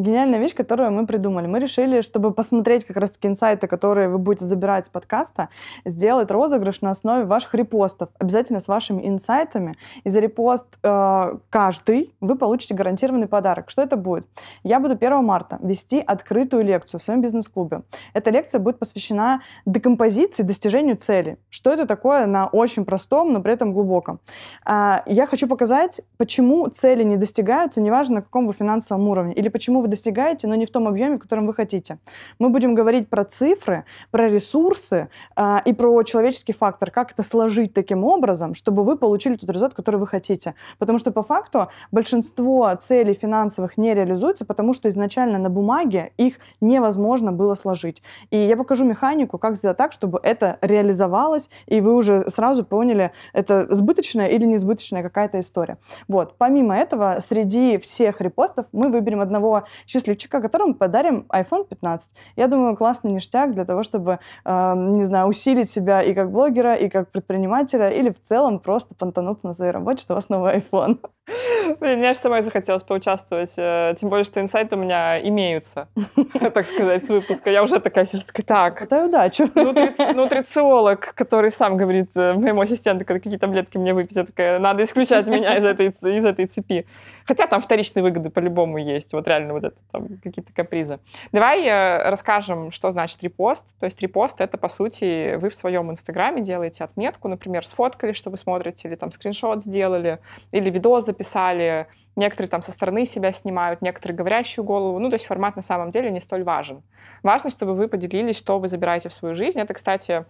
гениальная вещь, которую мы придумали. Мы решили, чтобы посмотреть как раз-таки инсайты, которые вы будете забирать с подкаста, сделать розыгрыш на основе ваших репостов, обязательно с вашими инсайтами. И за репост э, каждый вы получите гарантированный подарок. Что это будет? Я буду 1 марта вести открытую лекцию в своем бизнес-клубе. Эта лекция будет посвящена декомпозиции, достижению цели. Что это такое на очень простом, но при этом глубоком. Э, я хочу показать, почему цели не достигаются, неважно на каком вы финансовом уровне, или почему вы достигаете, но не в том объеме, в котором вы хотите. Мы будем говорить про цифры, про ресурсы э, и про человеческий фактор, как это сложить таким образом, чтобы вы получили тот результат, который вы хотите. Потому что по факту большинство целей финансовых не реализуется, потому что изначально на бумаге их невозможно было сложить. И я покажу механику, как сделать так, чтобы это реализовалось, и вы уже сразу поняли, это сбыточная или несбыточная какая-то история. Вот. Помимо этого, среди всех репостов мы выберем одного счастливчика, которому подарим iPhone 15. Я думаю, классный ништяк для того, чтобы, э, не знаю, усилить себя и как блогера, и как предпринимателя, или в целом просто понтануться на своей работе, что у вас новый iPhone. Блин, мне аж самой захотелось поучаствовать, э, тем более, что инсайты у меня имеются, так сказать, с выпуска. Я уже такая сижу, такая, так. Дай удачу. Нутрициолог, который сам говорит э, моему ассистенту, какие таблетки мне выпить, я такая, надо исключать меня из этой, из этой цепи. Хотя там вторичные выгоды по-любому есть, вот реально, вот это там какие-то капризы. Давай э, расскажем, что значит репост. То есть репост — это, по сути, вы в своем Инстаграме делаете отметку, например, сфоткали, что вы смотрите, или там скриншот сделали, или видос записали, некоторые там со стороны себя снимают, некоторые говорящую голову. Ну, то есть формат на самом деле не столь важен. Важно, чтобы вы поделились, что вы забираете в свою жизнь. Это, кстати,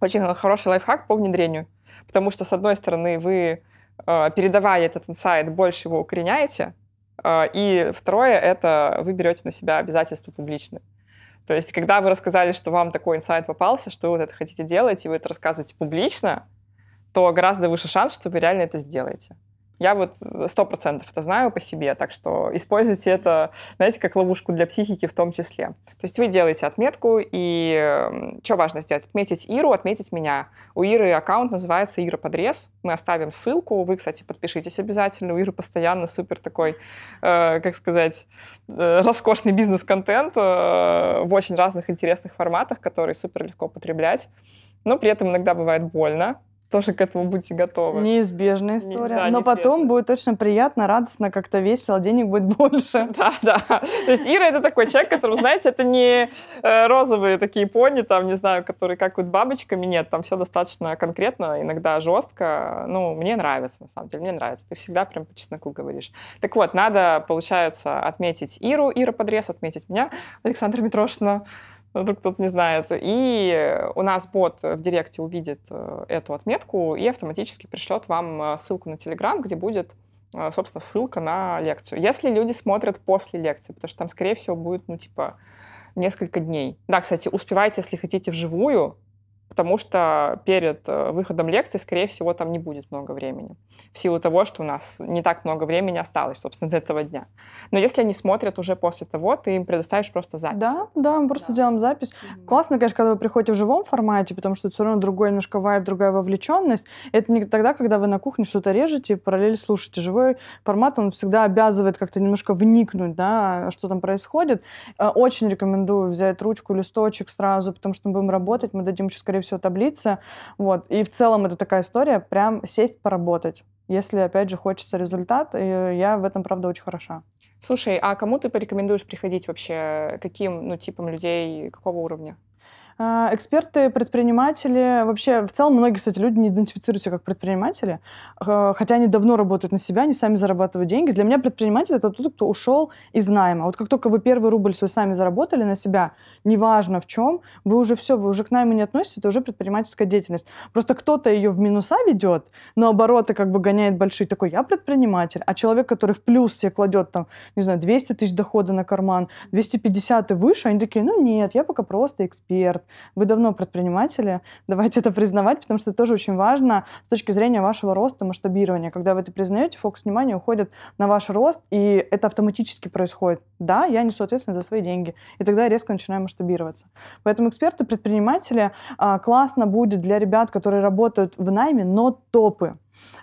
очень хороший лайфхак по внедрению. Потому что, с одной стороны, вы э, передавая этот инсайт, больше его укореняете, а, и второе — это вы берете на себя обязательства публичные. То есть, когда вы рассказали, что вам такой инсайт попался, что вы вот это хотите делать, и вы это рассказываете публично, то гораздо выше шанс, что вы реально это сделаете. Я вот сто процентов это знаю по себе, так что используйте это, знаете, как ловушку для психики в том числе. То есть вы делаете отметку, и эм, что важно сделать? Отметить Иру, отметить меня. У Иры аккаунт называется Ира Подрез. Мы оставим ссылку. Вы, кстати, подпишитесь обязательно. У Иры постоянно супер такой, э, как сказать, э, роскошный бизнес-контент э, в очень разных интересных форматах, который супер легко потреблять. Но при этом иногда бывает больно, тоже к этому будьте готовы. Неизбежная история. Не, да, Но потом будет точно приятно, радостно, как-то весело, денег будет больше. Да, да. То есть Ира это такой человек, которому, знаете, это не э, розовые такие пони, там, не знаю, которые какают бабочками, нет, там все достаточно конкретно, иногда жестко. Ну, мне нравится, на самом деле, мне нравится. Ты всегда прям по чесноку говоришь. Так вот, надо, получается, отметить Иру, Ира Подрез, отметить меня, Александра Митрошина, вдруг кто-то не знает. И у нас бот в директе увидит э, эту отметку и автоматически пришлет вам э, ссылку на Телеграм, где будет э, собственно, ссылка на лекцию. Если люди смотрят после лекции, потому что там, скорее всего, будет, ну, типа, несколько дней. Да, кстати, успевайте, если хотите вживую, потому что перед э, выходом лекции, скорее всего, там не будет много времени, в силу того, что у нас не так много времени осталось, собственно, до этого дня. Но если они смотрят уже после того, ты им предоставишь просто запись. Да, да, мы просто да. делаем запись. Mm-hmm. Классно, конечно, когда вы приходите в живом формате, потому что это все равно другой немножко вайб, другая вовлеченность. Это не тогда, когда вы на кухне что-то режете и параллель слушаете. Живой формат, он всегда обязывает как-то немножко вникнуть, да, что там происходит. Э, очень рекомендую взять ручку, листочек сразу, потому что мы будем работать, мы дадим еще, скорее скорее всего, таблица. Вот. И в целом это такая история, прям сесть поработать, если, опять же, хочется результат. И я в этом, правда, очень хороша. Слушай, а кому ты порекомендуешь приходить вообще? Каким, ну, типом людей, какого уровня? А, эксперты, предприниматели, вообще в целом многие, кстати, люди не идентифицируют себя как предприниматели, хотя они давно работают на себя, они сами зарабатывают деньги. Для меня предприниматель это тот, кто ушел из найма. Вот как только вы первый рубль свой сами заработали на себя, неважно в чем, вы уже все, вы уже к найму не относитесь, это уже предпринимательская деятельность. Просто кто-то ее в минуса ведет, но обороты как бы гоняет большие, такой, я предприниматель, а человек, который в плюс себе кладет там, не знаю, 200 тысяч дохода на карман, 250 и выше, они такие, ну нет, я пока просто эксперт, вы давно предприниматели, давайте это признавать, потому что это тоже очень важно с точки зрения вашего роста, масштабирования. Когда вы это признаете, фокус внимания уходит на ваш рост, и это автоматически происходит. Да, я несу ответственность за свои деньги. И тогда я резко начинаю масштабироваться. Поэтому эксперты, предприниматели а, классно будет для ребят, которые работают в найме, но топы.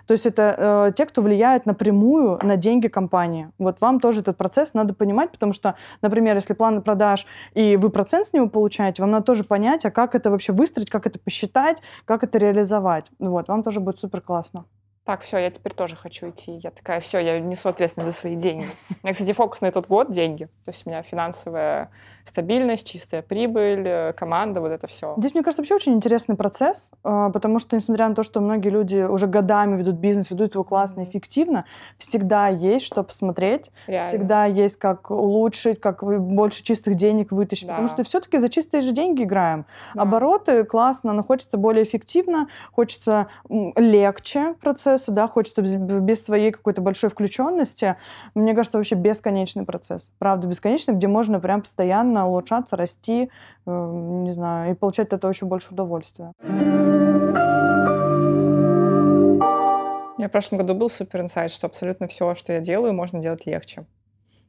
То есть это э, те, кто влияет напрямую на деньги компании. Вот вам тоже этот процесс надо понимать, потому что, например, если план продаж и вы процент с него получаете, вам надо тоже понять, а как это вообще выстроить, как это посчитать, как это реализовать. Вот, вам тоже будет супер классно. Так, все, я теперь тоже хочу идти. Я такая, все, я несу ответственность за свои деньги. У меня, кстати, фокус на этот год – деньги. То есть у меня финансовая стабильность, чистая прибыль, э, команда, вот это все. Здесь, мне кажется, вообще очень интересный процесс, а, потому что, несмотря на то, что многие люди уже годами ведут бизнес, ведут его классно, и эффективно, всегда есть что посмотреть, Реально. всегда есть как улучшить, как больше чистых денег вытащить, да. потому что все-таки за чистые же деньги играем. Да. Обороты классно, но хочется более эффективно, хочется легче процесса, да, хочется без своей какой-то большой включенности. Мне кажется, вообще бесконечный процесс. Правда, бесконечный, где можно прям постоянно нужно улучшаться, расти, э, не знаю, и получать от этого еще больше удовольствия. У меня в прошлом году был супер инсайт, что абсолютно все, что я делаю, можно делать легче.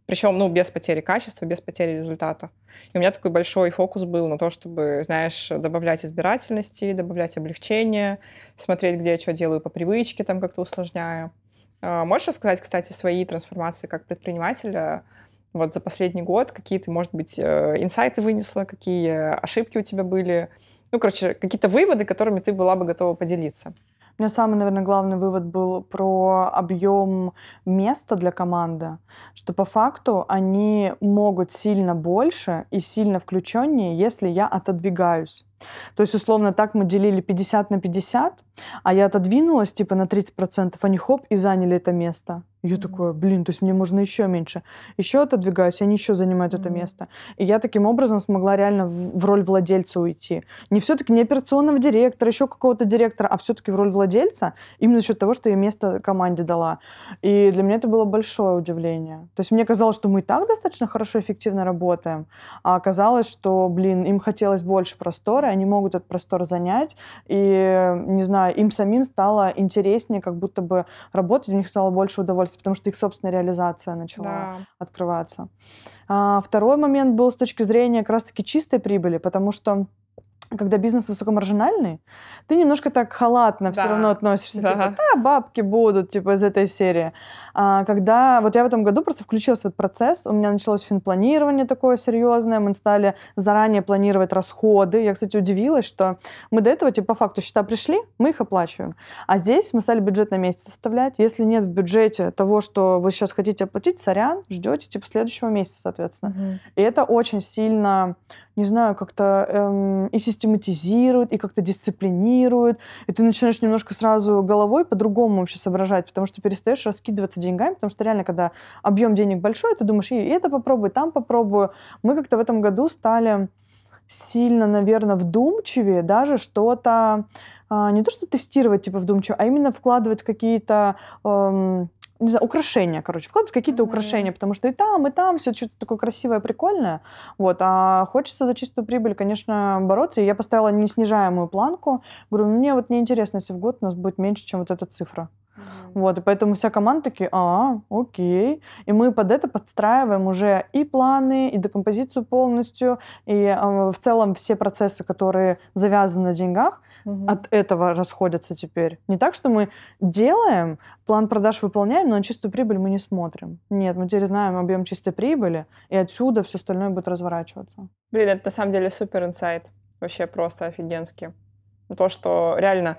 Причем, ну, без потери качества, без потери результата. И у меня такой большой фокус был на то, чтобы, знаешь, добавлять избирательности, добавлять облегчения, смотреть, где я что делаю по привычке, там как-то усложняя. А, можешь рассказать, кстати, свои трансформации как предпринимателя? вот за последний год, какие ты, может быть, э, инсайты вынесла, какие ошибки у тебя были, ну, короче, какие-то выводы, которыми ты была бы готова поделиться. У меня самый, наверное, главный вывод был про объем места для команды, что по факту они могут сильно больше и сильно включеннее, если я отодвигаюсь. То есть, условно, так мы делили 50 на 50, а я отодвинулась, типа, на 30%, они хоп, и заняли это место. Я mm-hmm. такое, блин, то есть мне можно еще меньше. Еще отодвигаюсь, они еще занимают mm-hmm. это место. И я таким образом смогла реально в, в роль владельца уйти. Не все-таки не операционного директора, еще какого-то директора, а все-таки в роль владельца, именно за счет того, что я место команде дала. И для меня это было большое удивление. То есть мне казалось, что мы и так достаточно хорошо, эффективно работаем, а оказалось, что, блин, им хотелось больше простора, они могут этот простор занять, и, э, не знаю, им самим стало интереснее как будто бы работать, у них стало больше удовольствия, потому что их собственная реализация начала да. открываться. А, второй момент был с точки зрения как раз-таки чистой прибыли, потому что когда бизнес высокомаржинальный, ты немножко так халатно да. все равно относишься. Да. Типа, да, бабки будут, типа, из этой серии. А, когда, вот я в этом году просто включилась в этот процесс, у меня началось финпланирование такое серьезное, мы стали заранее планировать расходы. Я, кстати, удивилась, что мы до этого, типа, по факту счета пришли, мы их оплачиваем. А здесь мы стали бюджет на месяц составлять. Если нет в бюджете того, что вы сейчас хотите оплатить, сорян, ждете, типа, следующего месяца, соответственно. Угу. И это очень сильно не знаю, как-то эм, и систематизирует, и как-то дисциплинирует, и ты начинаешь немножко сразу головой по-другому вообще соображать, потому что перестаешь раскидываться деньгами, потому что реально, когда объем денег большой, ты думаешь, и это попробуй, там попробую. Мы как-то в этом году стали сильно, наверное, вдумчивее даже что-то, э, не то что тестировать типа вдумчиво, а именно вкладывать какие-то... Эм, не знаю, украшения, короче, вкладывать какие-то mm-hmm. украшения, потому что и там, и там все что-то такое красивое, прикольное. Вот, а хочется за чистую прибыль, конечно, бороться. И я поставила неснижаемую планку. Говорю, «Ну, мне вот неинтересно, если в год у нас будет меньше, чем вот эта цифра. Mm-hmm. Вот, и поэтому вся команда такие, а, окей. И мы под это подстраиваем уже и планы, и декомпозицию полностью, и э, в целом все процессы, которые завязаны на деньгах, Угу. От этого расходятся теперь. Не так, что мы делаем, план продаж выполняем, но на чистую прибыль мы не смотрим. Нет, мы теперь знаем объем чистой прибыли, и отсюда все остальное будет разворачиваться. Блин, это на самом деле супер инсайт. Вообще просто офигенски. То, что реально...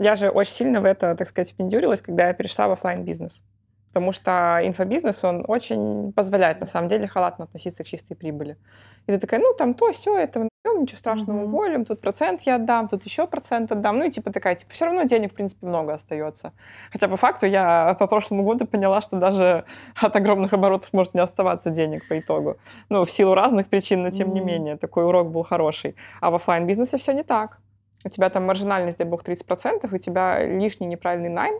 Я же очень сильно в это, так сказать, впендюрилась, когда я перешла в офлайн бизнес потому что инфобизнес, он очень позволяет, на самом деле, халатно относиться к чистой прибыли. И ты такая, ну, там то, все, это, набьем, ничего страшного, mm-hmm. уволим, тут процент я отдам, тут еще процент отдам. Ну, и типа такая, типа, все равно денег, в принципе, много остается. Хотя по факту я по прошлому году поняла, что даже от огромных оборотов может не оставаться денег по итогу. Ну, в силу разных причин, но тем mm-hmm. не менее, такой урок был хороший. А в офлайн бизнесе все не так. У тебя там маржинальность, дай бог, 30%, у тебя лишний неправильный найм,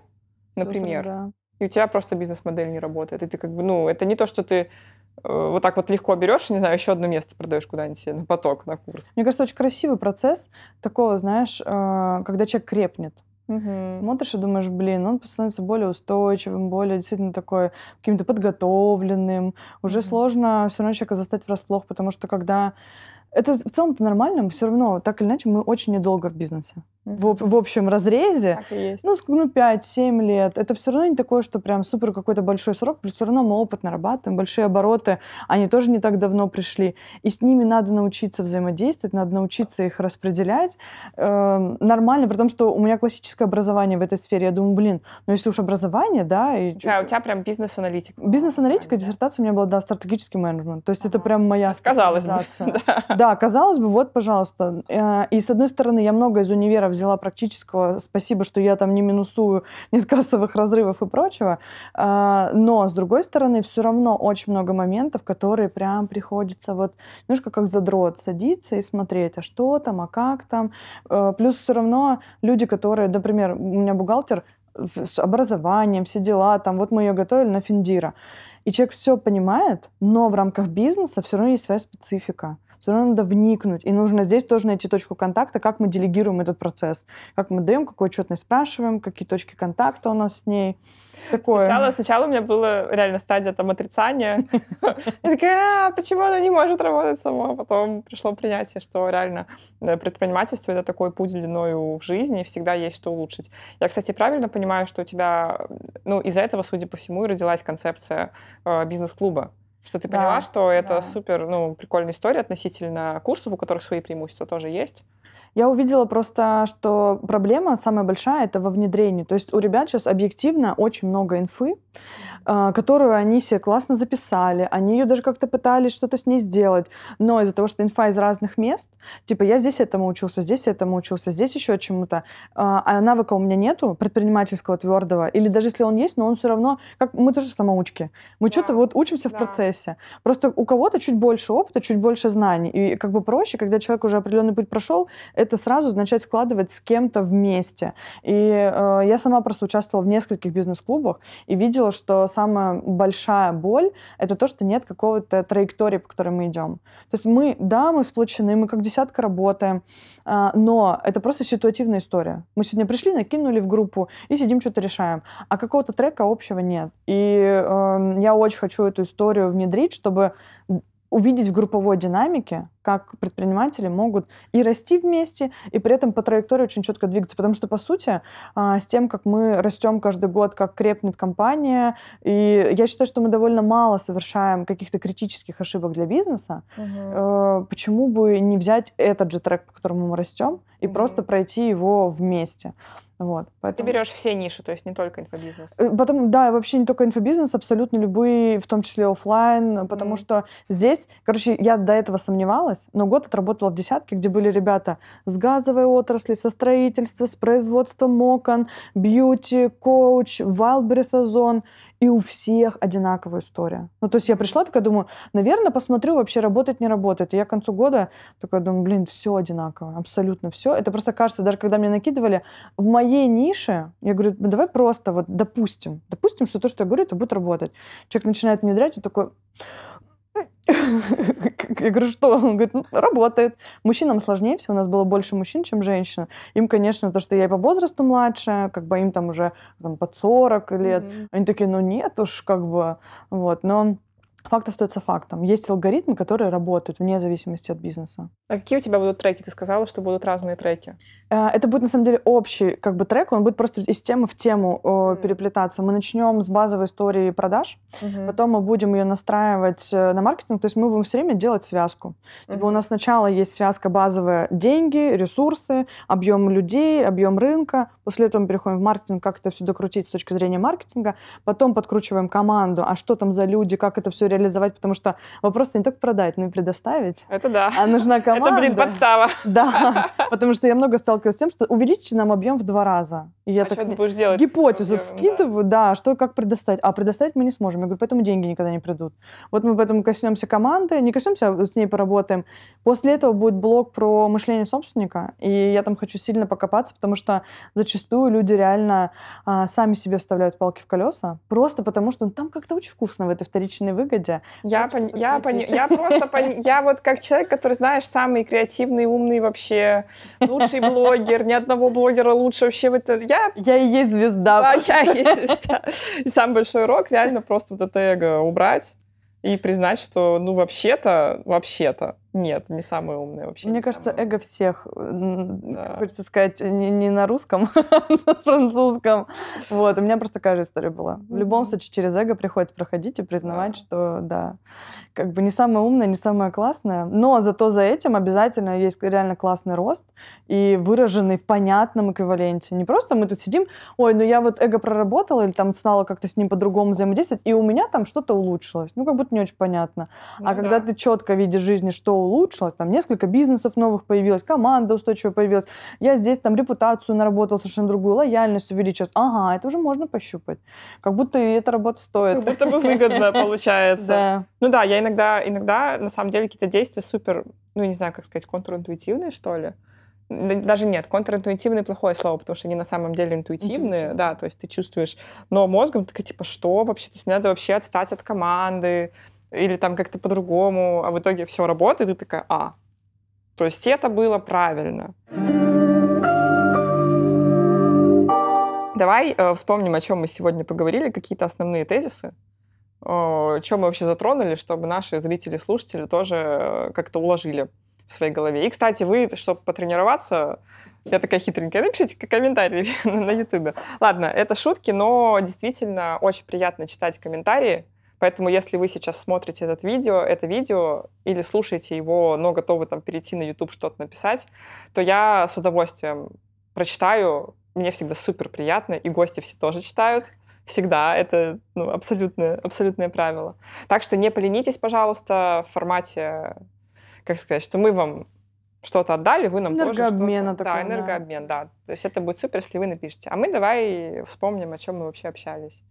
например. Слушай, да и у тебя просто бизнес-модель не работает. И ты как бы, ну, это не то, что ты э, вот так вот легко берешь, не знаю, еще одно место продаешь куда-нибудь на поток, на курс. Мне кажется, очень красивый процесс такого, знаешь, э, когда человек крепнет. Угу. Смотришь и думаешь, блин, он становится более устойчивым, более действительно такой каким-то подготовленным. Уже угу. сложно все равно человека застать врасплох, потому что когда это в целом-то нормально, все равно так или иначе мы очень недолго в бизнесе в, в общем разрезе, ну, ну 5-7 лет, это все равно не такое, что прям супер какой-то большой срок, плюс все равно мы опыт нарабатываем, большие обороты, они тоже не так давно пришли, и с ними надо научиться взаимодействовать, надо научиться их распределять э, нормально, при том, что у меня классическое образование в этой сфере, я думаю, блин, ну если уж образование, да... И... У, тебя, у тебя прям бизнес-аналитик. Бизнес-аналитика, да? диссертация у меня была, да, стратегический менеджмент, то есть ага. это прям моя... Казалось бы. Да. да, казалось бы, вот, пожалуйста. Э, и с одной стороны, я много из универа взяла практического, спасибо, что я там не минусую, нет кассовых разрывов и прочего. А, но, с другой стороны, все равно очень много моментов, которые прям приходится вот немножко как задрот садиться и смотреть, а что там, а как там. Э, плюс все равно люди, которые, например, у меня бухгалтер с образованием, все дела, там, вот мы ее готовили на Финдира. И человек все понимает, но в рамках бизнеса все равно есть своя специфика все равно надо вникнуть. И нужно здесь тоже найти точку контакта, как мы делегируем этот процесс, как мы даем, какую отчетность спрашиваем, какие точки контакта у нас с ней. Такое. Сначала, сначала у меня была реально стадия там отрицания. Я такая, «А, почему она не может работать сама? Потом пришло принятие, что реально э, предпринимательство — это такой путь длиною в жизни, всегда есть что улучшить. Я, кстати, правильно понимаю, что у тебя, ну, из-за этого, судя по всему, и родилась концепция э, бизнес-клуба. Что ты поняла, да, что это да. супер, ну, прикольная история относительно курсов, у которых свои преимущества тоже есть. Я увидела просто, что проблема самая большая это во внедрении. То есть у ребят сейчас объективно очень много инфы, а, которую они себе классно записали, они ее даже как-то пытались что-то с ней сделать, но из-за того, что инфа из разных мест, типа я здесь этому учился, здесь этому учился, здесь еще чему-то, а, а навыка у меня нету предпринимательского твердого, или даже если он есть, но он все равно, как мы тоже самоучки, мы да. что-то вот учимся да. в процессе, просто у кого-то чуть больше опыта, чуть больше знаний, и как бы проще, когда человек уже определенный путь прошел, это это сразу начать складывать с кем-то вместе. И э, я сама просто участвовала в нескольких бизнес-клубах и видела, что самая большая боль — это то, что нет какого-то траектории, по которой мы идем. То есть мы, да, мы сплочены, мы как десятка работаем, э, но это просто ситуативная история. Мы сегодня пришли, накинули в группу и сидим, что-то решаем. А какого-то трека общего нет. И э, я очень хочу эту историю внедрить, чтобы увидеть в групповой динамике, как предприниматели могут и расти вместе, и при этом по траектории очень четко двигаться. Потому что, по сути, а, с тем, как мы растем каждый год, как крепнет компания, и я считаю, что мы довольно мало совершаем каких-то критических ошибок для бизнеса, угу. почему бы не взять этот же трек, по которому мы растем, и угу. просто пройти его вместе. Вот, поэтому... Ты берешь все ниши, то есть не только инфобизнес. Э, потом, да, вообще не только инфобизнес, абсолютно любые, в том числе офлайн, потому mm. что здесь, короче, я до этого сомневалась, но год отработала в десятке, где были ребята с газовой отрасли, со строительства, с производством окон, бьюти, коуч, Вайлдберрис Озон. И у всех одинаковая история. Ну, то есть я пришла, такая думаю, наверное, посмотрю вообще, работает, не работает. И я к концу года такая думаю, блин, все одинаково, абсолютно все. Это просто кажется, даже когда мне накидывали, в моей нише, я говорю, «Ну, давай просто вот допустим, допустим, что то, что я говорю, это будет работать. Человек начинает внедрять и такой, Я говорю, что? Он говорит, ну, работает. Мужчинам сложнее всего, у нас было больше мужчин, чем женщин. Им, конечно, то, что я и по возрасту младше, как бы им там уже там, под 40 лет. Mm-hmm. Они такие, ну нет уж, как бы. Вот, но Факт остается фактом. Есть алгоритмы, которые работают вне зависимости от бизнеса. А какие у тебя будут треки? Ты сказала, что будут разные треки. Э, это будет, на самом деле, общий как бы трек. Он будет просто из темы в тему mm. переплетаться. Мы начнем с базовой истории продаж. Mm-hmm. Потом мы будем ее настраивать э, на маркетинг. То есть мы будем все время делать связку. Mm-hmm. У нас сначала есть связка базовая деньги, ресурсы, объем людей, объем рынка. После этого мы переходим в маркетинг, как это все докрутить с точки зрения маркетинга. Потом подкручиваем команду, а что там за люди, как это все реализовать, потому что вопрос не только продать, но и предоставить. Это да. А нужна команда. Это, блин, подстава. Да, потому что я много сталкивалась с тем, что увеличить нам объем в два раза. И я а так что ты будешь делать? Гипотезу типа, объемом, вкидываю, да. да, что как предоставить. А предоставить мы не сможем. Я говорю, поэтому деньги никогда не придут. Вот мы поэтому коснемся команды, не коснемся, а с ней поработаем. После этого будет блог про мышление собственника, и я там хочу сильно покопаться, потому что зачастую люди реально а, сами себе вставляют палки в колеса, просто потому что ну, там как-то очень вкусно в этой вторичной выгоде, выходе. Я, пон... я, пон... я просто пон... я вот как человек, который, знаешь, самый креативный, умный вообще, лучший блогер, ни одного блогера лучше вообще. Вот я... я и есть звезда. Да, я и есть звезда. И самый большой урок реально просто вот это эго убрать и признать, что ну вообще-то, вообще-то нет, не самая умная вообще. Мне кажется, эго всех, да. хочется сказать, не, не на русском, а на французском. Вот, у меня просто такая же история была. В любом случае, через эго приходится проходить и признавать, да. что да, как бы не самая умная, не самая классная, но зато за этим обязательно есть реально классный рост и выраженный в понятном эквиваленте. Не просто мы тут сидим, ой, ну я вот эго проработала или там стала как-то с ним по-другому взаимодействовать, и у меня там что-то улучшилось. Ну, как будто не очень понятно. А ну, а да. когда ты четко видишь жизни, что улучшилось, там несколько бизнесов новых появилось, команда устойчивая появилась, я здесь там репутацию наработал совершенно другую, лояльность увеличилась. Ага, это уже можно пощупать. Как будто и эта работа стоит. Как будто бы выгодно получается. Ну да, я иногда, иногда на самом деле какие-то действия супер, ну не знаю, как сказать, контринтуитивные, что ли даже нет, контринтуитивное плохое слово, потому что они на самом деле интуитивные, да, то есть ты чувствуешь, но мозгом такая, типа, что вообще, то есть мне надо вообще отстать от команды, или там как-то по-другому, а в итоге все работает, и ты такая, а. То есть это было правильно. Давай э, вспомним, о чем мы сегодня поговорили, какие-то основные тезисы, э, чем мы вообще затронули, чтобы наши зрители, слушатели тоже э, как-то уложили в своей голове. И, кстати, вы, чтобы потренироваться, я такая хитренькая, напишите комментарии на ютубе. Ладно, это шутки, но действительно очень приятно читать комментарии, Поэтому, если вы сейчас смотрите этот видео, это видео или слушаете его, но готовы там перейти на YouTube что-то написать, то я с удовольствием прочитаю. Мне всегда супер приятно, и гости все тоже читают. Всегда. Это ну, абсолютное, абсолютное правило. Так что не поленитесь, пожалуйста, в формате, как сказать, что мы вам что-то отдали, вы нам энергообмена тоже что-то... Такой, да, энергообмен, да. да. То есть это будет супер, если вы напишете. А мы давай вспомним, о чем мы вообще общались.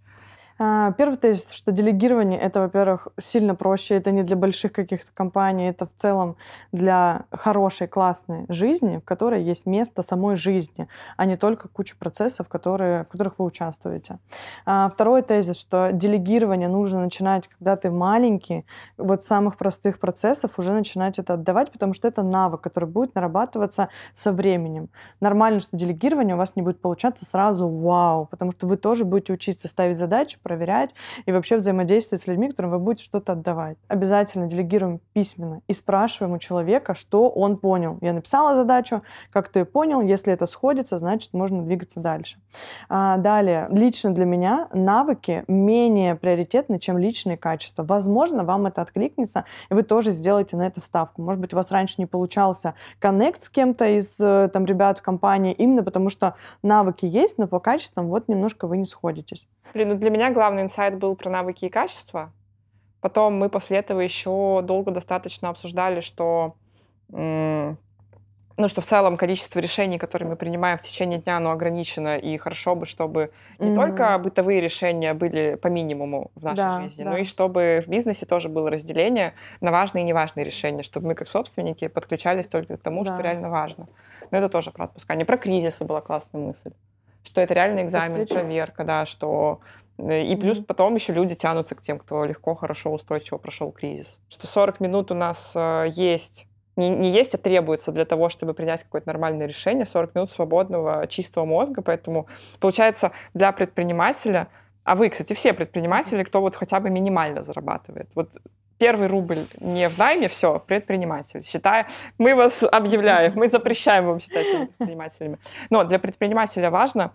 А, первый тезис, что делегирование это, во-первых, сильно проще, это не для больших каких-то компаний, это в целом для хорошей, классной жизни, в которой есть место самой жизни, а не только куча процессов, которые, в которых вы участвуете. А, второй тезис, что делегирование нужно начинать, когда ты маленький, вот самых простых процессов уже начинать это отдавать, потому что это навык, который будет нарабатываться со временем. Нормально, что делегирование у вас не будет получаться сразу вау, потому что вы тоже будете учиться ставить задачи, проверять и вообще взаимодействовать с людьми, которым вы будете что-то отдавать. Обязательно делегируем письменно и спрашиваем у человека, что он понял. Я написала задачу, как ты понял, если это сходится, значит, можно двигаться дальше. А, далее, лично для меня навыки менее приоритетны, чем личные качества. Возможно, вам это откликнется, и вы тоже сделаете на это ставку. Может быть, у вас раньше не получался коннект с кем-то из э, там, ребят в компании, именно потому что навыки есть, но по качествам вот немножко вы не сходитесь. Блин, ну для меня главный инсайт был про навыки и качества. Потом мы после этого еще долго достаточно обсуждали, что ну, что в целом количество решений, которые мы принимаем в течение дня, оно ограничено, и хорошо бы, чтобы не mm-hmm. только бытовые решения были по минимуму в нашей да, жизни, да. но и чтобы в бизнесе тоже было разделение на важные и неважные решения, чтобы мы как собственники подключались только к тому, да. что реально важно. Но это тоже про отпускание. Про кризисы была классная мысль, что это реальный экзамен, проверка, да, что Э, и плюс потом еще люди тянутся к тем, кто легко, хорошо, устойчиво прошел кризис. Что 40 минут у нас э, есть не, не есть, а требуется для того, чтобы принять какое-то нормальное решение, 40 минут свободного э, чистого мозга. Поэтому, получается, для предпринимателя, а вы, кстати, все предприниматели, кто вот хотя бы минимально зарабатывает, вот первый рубль не в найме, все, предприниматель. Считая, мы вас объявляем, мы запрещаем вам считать предпринимателями. Но для предпринимателя важно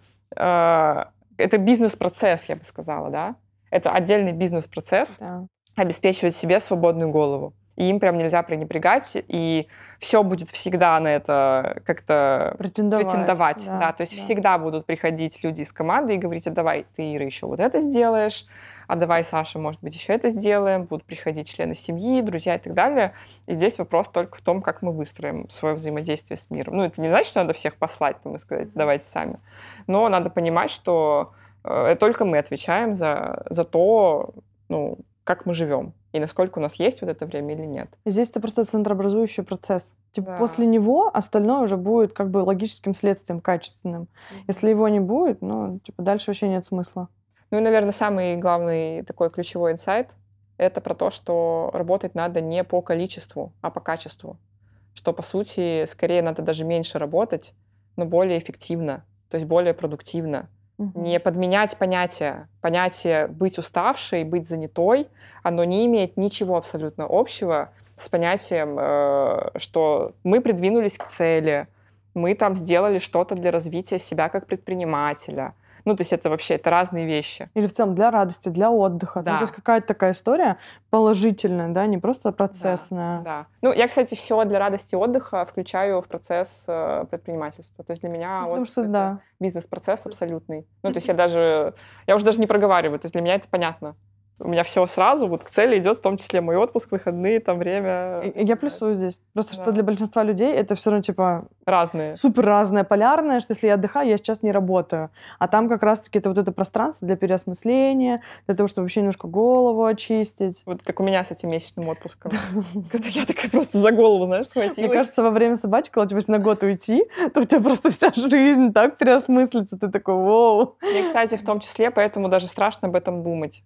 это бизнес-процесс, я бы сказала, да? Это отдельный бизнес-процесс да. обеспечивать себе свободную голову. И им прям нельзя пренебрегать, и все будет всегда на это как-то претендовать. претендовать да, да. То есть да. всегда будут приходить люди из команды и говорить, а давай ты, Ира, еще вот это сделаешь, а давай, Саша, может быть, еще это сделаем, будут приходить члены семьи, друзья и так далее. И здесь вопрос только в том, как мы выстроим свое взаимодействие с миром. Ну, это не значит, что надо всех послать там, и сказать, давайте сами. Но надо понимать, что э, только мы отвечаем за, за то, ну, как мы живем и насколько у нас есть вот это время или нет. Здесь это просто центрообразующий процесс. Типа да. после него остальное уже будет как бы логическим следствием, качественным. Mm-hmm. Если его не будет, ну, типа дальше вообще нет смысла. Ну и, наверное, самый главный такой ключевой инсайт — это про то, что работать надо не по количеству, а по качеству. Что, по сути, скорее надо даже меньше работать, но более эффективно, то есть более продуктивно. Угу. Не подменять понятие. Понятие «быть уставшей», «быть занятой», оно не имеет ничего абсолютно общего с понятием, э, что мы придвинулись к цели, мы там сделали что-то для развития себя как предпринимателя — ну, то есть это вообще это разные вещи. Или в целом для радости, для отдыха. Да. Ну, то есть какая-то такая история положительная, да, не просто процессная. Да, да. Ну, я, кстати, все для радости и отдыха включаю в процесс э, предпринимательства. То есть для меня ну, Потому отдых что, это да. бизнес-процесс абсолютный. Ну, то есть я даже, я уже даже не проговариваю, то есть для меня это понятно у меня все сразу, вот к цели идет в том числе мой отпуск, выходные, там время. Я плюсую здесь. Просто да. что для большинства людей это все равно типа... Разные. Супер разное, полярное, что если я отдыхаю, я сейчас не работаю. А там как раз-таки это вот это пространство для переосмысления, для того, чтобы вообще немножко голову очистить. Вот как у меня с этим месячным отпуском. я такая просто за голову, знаешь, схватилась. Мне кажется, во время собачки, типа, если на год уйти, то у тебя просто вся жизнь так переосмыслится. Ты такой, вау. Мне, кстати, в том числе, поэтому даже страшно об этом думать.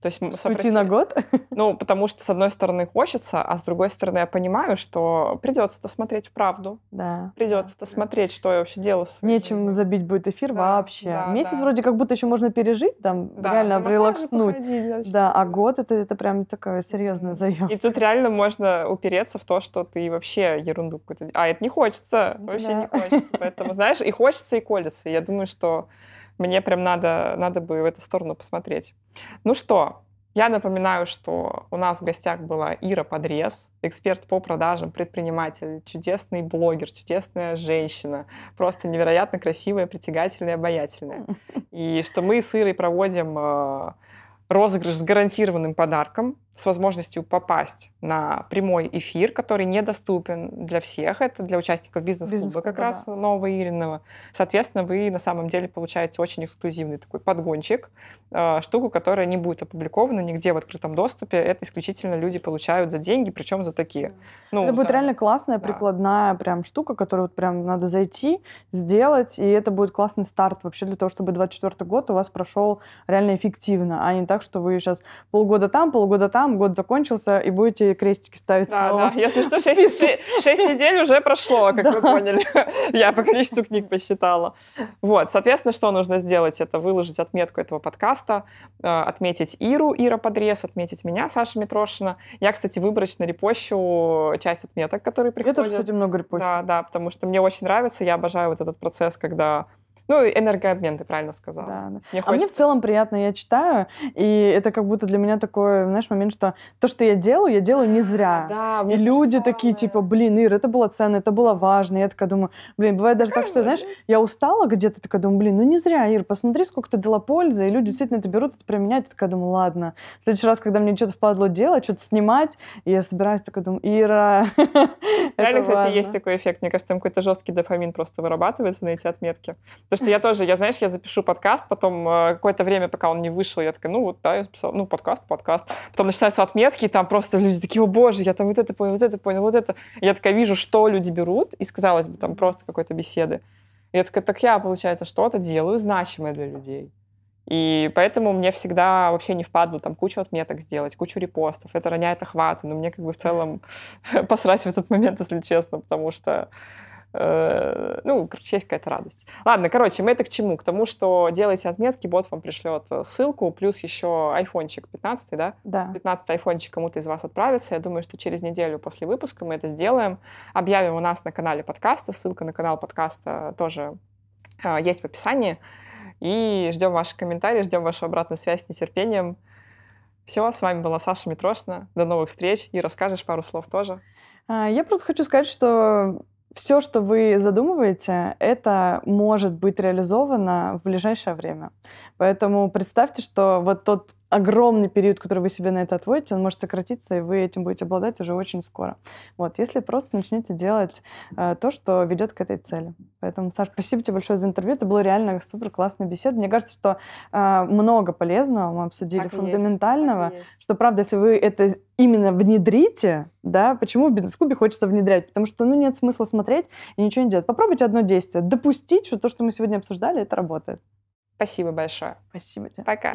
То есть Уйти на год? Ну, потому что, с одной стороны, хочется, а с другой стороны, я понимаю, что придется-то смотреть в правду. Да. Придется-то да. смотреть, что я вообще делаю. Нечем жизнью. забить будет эфир да, вообще. Да, Месяц да. вроде как будто еще можно пережить, там да, реально прилакснуть. да, а год это, это прям такая серьезная заявка. И тут реально можно упереться в то, что ты вообще ерунду какую-то... А это не хочется, вообще да. не хочется. Поэтому, знаешь, и хочется, и колется. я думаю, что мне прям надо, надо бы в эту сторону посмотреть. Ну что, я напоминаю, что у нас в гостях была Ира Подрез, эксперт по продажам, предприниматель, чудесный блогер, чудесная женщина, просто невероятно красивая, притягательная, обаятельная. И что мы с Ирой проводим э, розыгрыш с гарантированным подарком, с возможностью попасть на прямой эфир, который недоступен для всех. Это для участников бизнес-клуба бизнес как да. раз Нового Ириного. Соответственно, вы на самом деле получаете очень эксклюзивный такой подгончик, э, штуку, которая не будет опубликована нигде в открытом доступе. Это исключительно люди получают за деньги, причем за такие. Ну, это будет за... реально классная, да. прикладная прям штука, которую вот прям надо зайти, сделать, и это будет классный старт вообще для того, чтобы 24 год у вас прошел реально эффективно, а не так, так, что вы сейчас полгода там, полгода там, год закончился, и будете крестики ставить да, снова. Да. Если что, 6, 6 недель уже прошло, как да. вы поняли. Я по количеству книг посчитала. Вот, соответственно, что нужно сделать? Это выложить отметку этого подкаста, э, отметить Иру, Ира Подрез, отметить меня, Саша Митрошина. Я, кстати, выборочно репощу часть отметок, которые приходят. Я тоже, кстати, много репощу. Да, да, потому что мне очень нравится, я обожаю вот этот процесс, когда ну, энергообмен, ты правильно сказала. Да, Мне а хочется... мне в целом приятно, я читаю, и это как будто для меня такой, знаешь, момент, что то, что я делаю, я делаю не зря. Да, и люди самое. такие, типа, блин, Ир, это было ценно, это было важно. Я такая думаю, блин, бывает даже так, что, знаешь, я устала где-то, такая думаю, блин, ну не зря, Ир, посмотри, сколько ты дала пользы, и люди действительно это берут, это применяют, я такая думаю, ладно. В следующий раз, когда мне что-то впадло делать, что-то снимать, и я собираюсь, такая думаю, Ира, Реально, кстати, есть такой эффект, мне кажется, там какой-то жесткий дофамин просто вырабатывается на эти отметки. Потому что я тоже, я, знаешь, я запишу подкаст, потом э, какое-то время, пока он не вышел, я такая, ну вот, да, я записала, ну, подкаст, подкаст. Потом начинаются отметки, и там просто люди такие, о боже, я там вот это понял, вот это понял, вот это. я такая вижу, что люди берут, и, сказалось бы, там просто какой-то беседы. я такая, так я, получается, что-то делаю значимое для людей. И поэтому мне всегда вообще не впадло там кучу отметок сделать, кучу репостов. Это роняет охваты, но мне как бы в целом посрать в этот момент, если честно, потому что Э, ну, короче, есть какая-то радость. Ладно, короче, мы это к чему? К тому, что делайте отметки, бот вам пришлет э, ссылку, плюс еще айфончик 15, да? Да. 15 айфончик кому-то из вас отправится. Я думаю, что через неделю после выпуска мы это сделаем. Объявим у нас на канале подкаста. Ссылка на канал подкаста тоже э, есть в описании. И ждем ваши комментарии, ждем вашу обратную связь с нетерпением. Все, с вами была Саша Митрошна. До новых встреч. И расскажешь пару слов тоже. А, я просто хочу сказать, что все, что вы задумываете, это может быть реализовано в ближайшее время. Поэтому представьте, что вот тот огромный период, который вы себе на это отводите, он может сократиться, и вы этим будете обладать уже очень скоро. Вот, если просто начнете делать э, то, что ведет к этой цели. Поэтому, Саш, спасибо тебе большое за интервью. Это была реально супер классная беседа. Мне кажется, что э, много полезного мы обсудили, так фундаментального. Есть, есть. Что, правда, если вы это именно внедрите, да, почему в бизнес-клубе хочется внедрять? Потому что, ну, нет смысла смотреть и ничего не делать. Попробуйте одно действие. Допустить, что то, что мы сегодня обсуждали, это работает. Спасибо большое. Спасибо тебе. Пока.